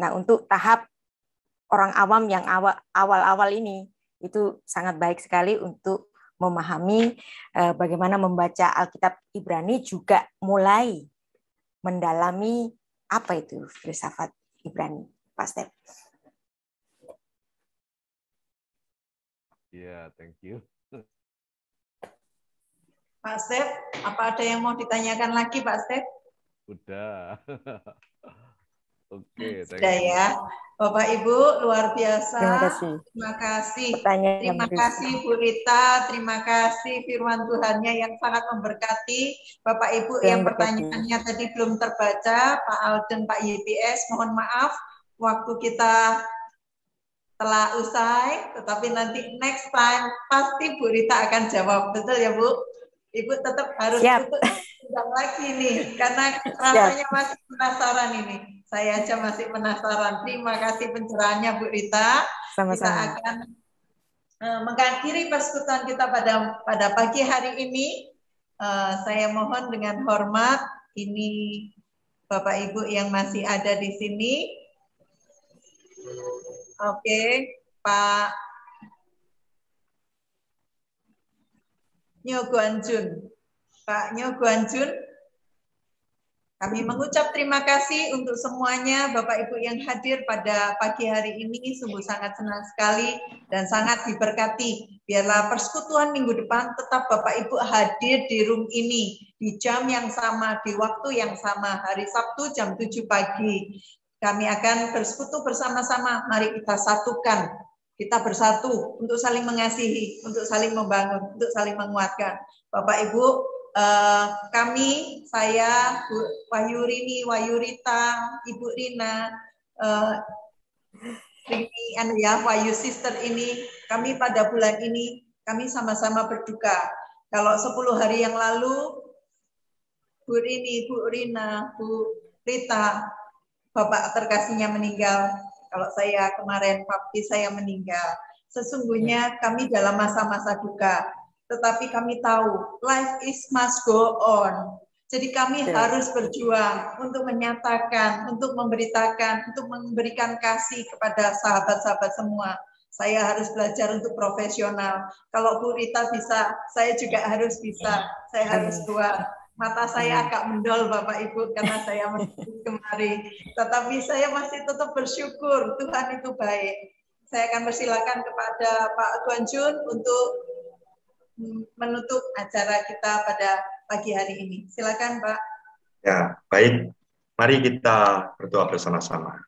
Nah, untuk tahap orang awam yang awal-awal ini itu sangat baik sekali untuk memahami eh, bagaimana membaca Alkitab Ibrani juga mulai mendalami apa itu filsafat Ibrani, Pak Step. Ya, yeah, thank you. Pak Step, apa ada yang mau ditanyakan lagi Pak Step? Udah. Oke, hmm, sudah ya. Bapak Ibu luar biasa. Terima kasih. Terima kasih. Pertanyaan terima kasih Bu Rita, terima kasih firman Tuhannya yang sangat memberkati. Bapak Ibu terima yang pertanyaannya tadi belum terbaca, Pak Alden, Pak YPS, mohon maaf waktu kita telah usai, tetapi nanti next time pasti Bu Rita akan jawab. Betul ya, Bu? Ibu tetap harus Siap. tutup lagi nih karena rasanya masih penasaran ini. Saya aja masih penasaran. Terima kasih pencerahannya Bu Rita. Sama-sama. Kita akan uh, mengakhiri persekutuan kita pada pada pagi hari ini. Uh, saya mohon dengan hormat ini Bapak Ibu yang masih ada di sini. Oke, okay, Pak Nyoguan Jun, Pak Nyoguan Jun. Kami mengucap terima kasih untuk semuanya Bapak Ibu yang hadir pada pagi hari ini. Sungguh sangat senang sekali dan sangat diberkati. Biarlah persekutuan minggu depan tetap Bapak Ibu hadir di room ini di jam yang sama, di waktu yang sama, hari Sabtu jam 7 pagi. Kami akan bersekutu bersama-sama. Mari kita satukan. Kita bersatu untuk saling mengasihi, untuk saling membangun, untuk saling menguatkan. Bapak Ibu, uh, kami, saya, Bu Wahyurini, Wahyurita, Ibu Rina, eh, Rini, and ya, Wahyu Sister ini, kami pada bulan ini, kami sama-sama berduka. Kalau 10 hari yang lalu, Bu Rini, Bu Rina, Bu Rita, Bapak terkasihnya meninggal. Kalau saya kemarin, Papi saya meninggal. Sesungguhnya kami dalam masa-masa duka tetapi kami tahu life is must go on. Jadi kami yeah. harus berjuang untuk menyatakan, untuk memberitakan, untuk memberikan kasih kepada sahabat-sahabat semua. Saya harus belajar untuk profesional. Kalau Bu Rita bisa, saya juga harus bisa. Saya harus kuat. Mata saya agak mendol Bapak Ibu karena saya masih kemari. Tetapi saya masih tetap bersyukur Tuhan itu baik. Saya akan persilakan kepada Pak Tuan Jun untuk menutup acara kita pada pagi hari ini. Silakan, Pak. Ya, baik. Mari kita berdoa bersama-sama.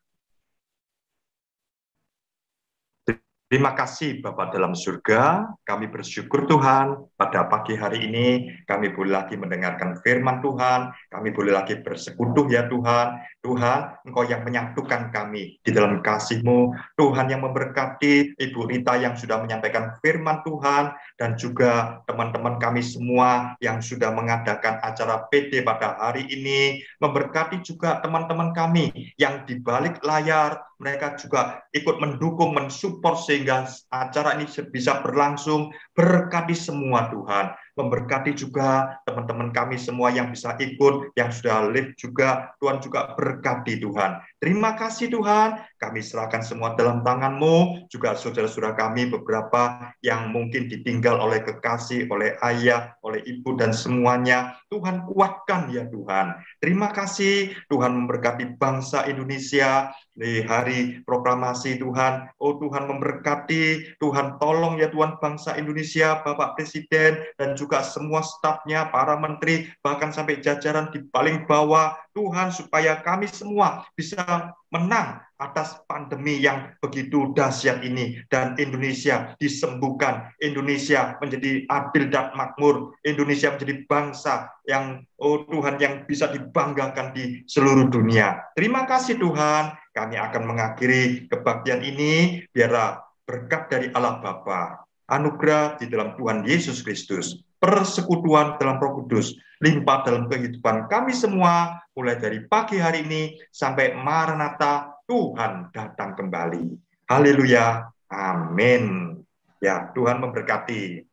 Terima kasih Bapak dalam surga, kami bersyukur Tuhan pada pagi hari ini kami boleh lagi mendengarkan firman Tuhan, kami boleh lagi bersekutu ya Tuhan. Tuhan, Engkau yang menyatukan kami di dalam kasih-Mu, Tuhan yang memberkati Ibu Rita yang sudah menyampaikan firman Tuhan, dan juga teman-teman kami semua yang sudah mengadakan acara PT pada hari ini, memberkati juga teman-teman kami yang di balik layar, mereka juga ikut mendukung, mensupport sehingga acara ini bisa berlangsung. Berkati semua Tuhan, memberkati juga teman-teman kami semua yang bisa ikut, yang sudah live juga, Tuhan juga berkati Tuhan. Terima kasih Tuhan, kami serahkan semua dalam tangan-Mu, juga saudara-saudara kami beberapa yang mungkin ditinggal oleh kekasih, oleh ayah, oleh ibu, dan semuanya. Tuhan kuatkan ya Tuhan. Terima kasih Tuhan memberkati bangsa Indonesia di hari proklamasi Tuhan. Oh Tuhan memberkati, Tuhan tolong ya Tuhan bangsa Indonesia, Bapak Presiden, dan juga semua stafnya, para menteri, bahkan sampai jajaran di paling bawah, Tuhan supaya kami semua bisa menang atas pandemi yang begitu dahsyat ini dan Indonesia disembuhkan, Indonesia menjadi adil dan makmur, Indonesia menjadi bangsa yang oh Tuhan yang bisa dibanggakan di seluruh dunia. Terima kasih Tuhan, kami akan mengakhiri kebaktian ini biar berkat dari Allah Bapa, anugerah di dalam Tuhan Yesus Kristus persekutuan dalam Roh Kudus, limpah dalam kehidupan kami semua, mulai dari pagi hari ini sampai Maranatha, Tuhan datang kembali. Haleluya, amin. Ya, Tuhan memberkati.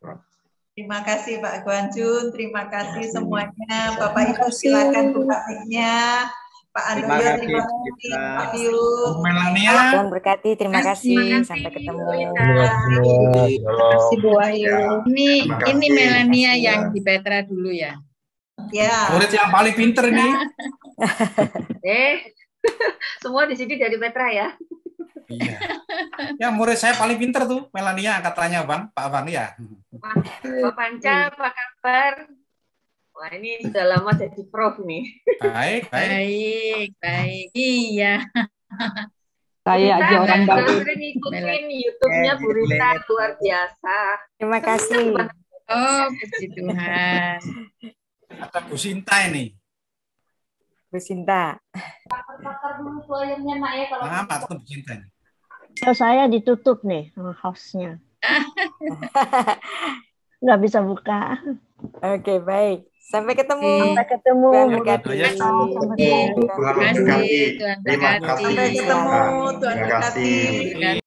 Terima kasih Pak Guanjun, terima kasih semuanya. Bapak Ibu silakan buka Pak Andrea, terima kasih. Pak yu Melania. Tuhan berkati, terima kasih. kasih. Sampai ketemu. Terima kasih. Terima kasih Bu Wahyu. Ya. Ini, ini Melania yang di Petra dulu ya. Ya. Murid yang paling pinter nih. eh, semua di sini dari Petra ya. Iya. Ya murid saya paling pinter tuh, Melania angkatannya Bang, Pak Bang ya. Pak Panca, pak kabar? Wah, ini sudah lama jadi prof nih. Baik, baik. baik, baik. Iya. Saya aja orang baru. Saya ngikutin YouTube-nya iya, Bu Rita luar biasa. Terima kasih. Oh, puji Tuhan. Ada Bu Sinta ini. Bu Sinta. Pakar-pakar dulu volume Mak ya kalau. Bu Sinta ini. Oh, saya ditutup nih sama house-nya. Nggak bisa buka. Oke, okay, baik. Sampai ketemu. Sampai ketemu. Terima kasih. Terima kasih. Terima kasih. Sampai ketemu. Tuhan berkati. Terima kasih.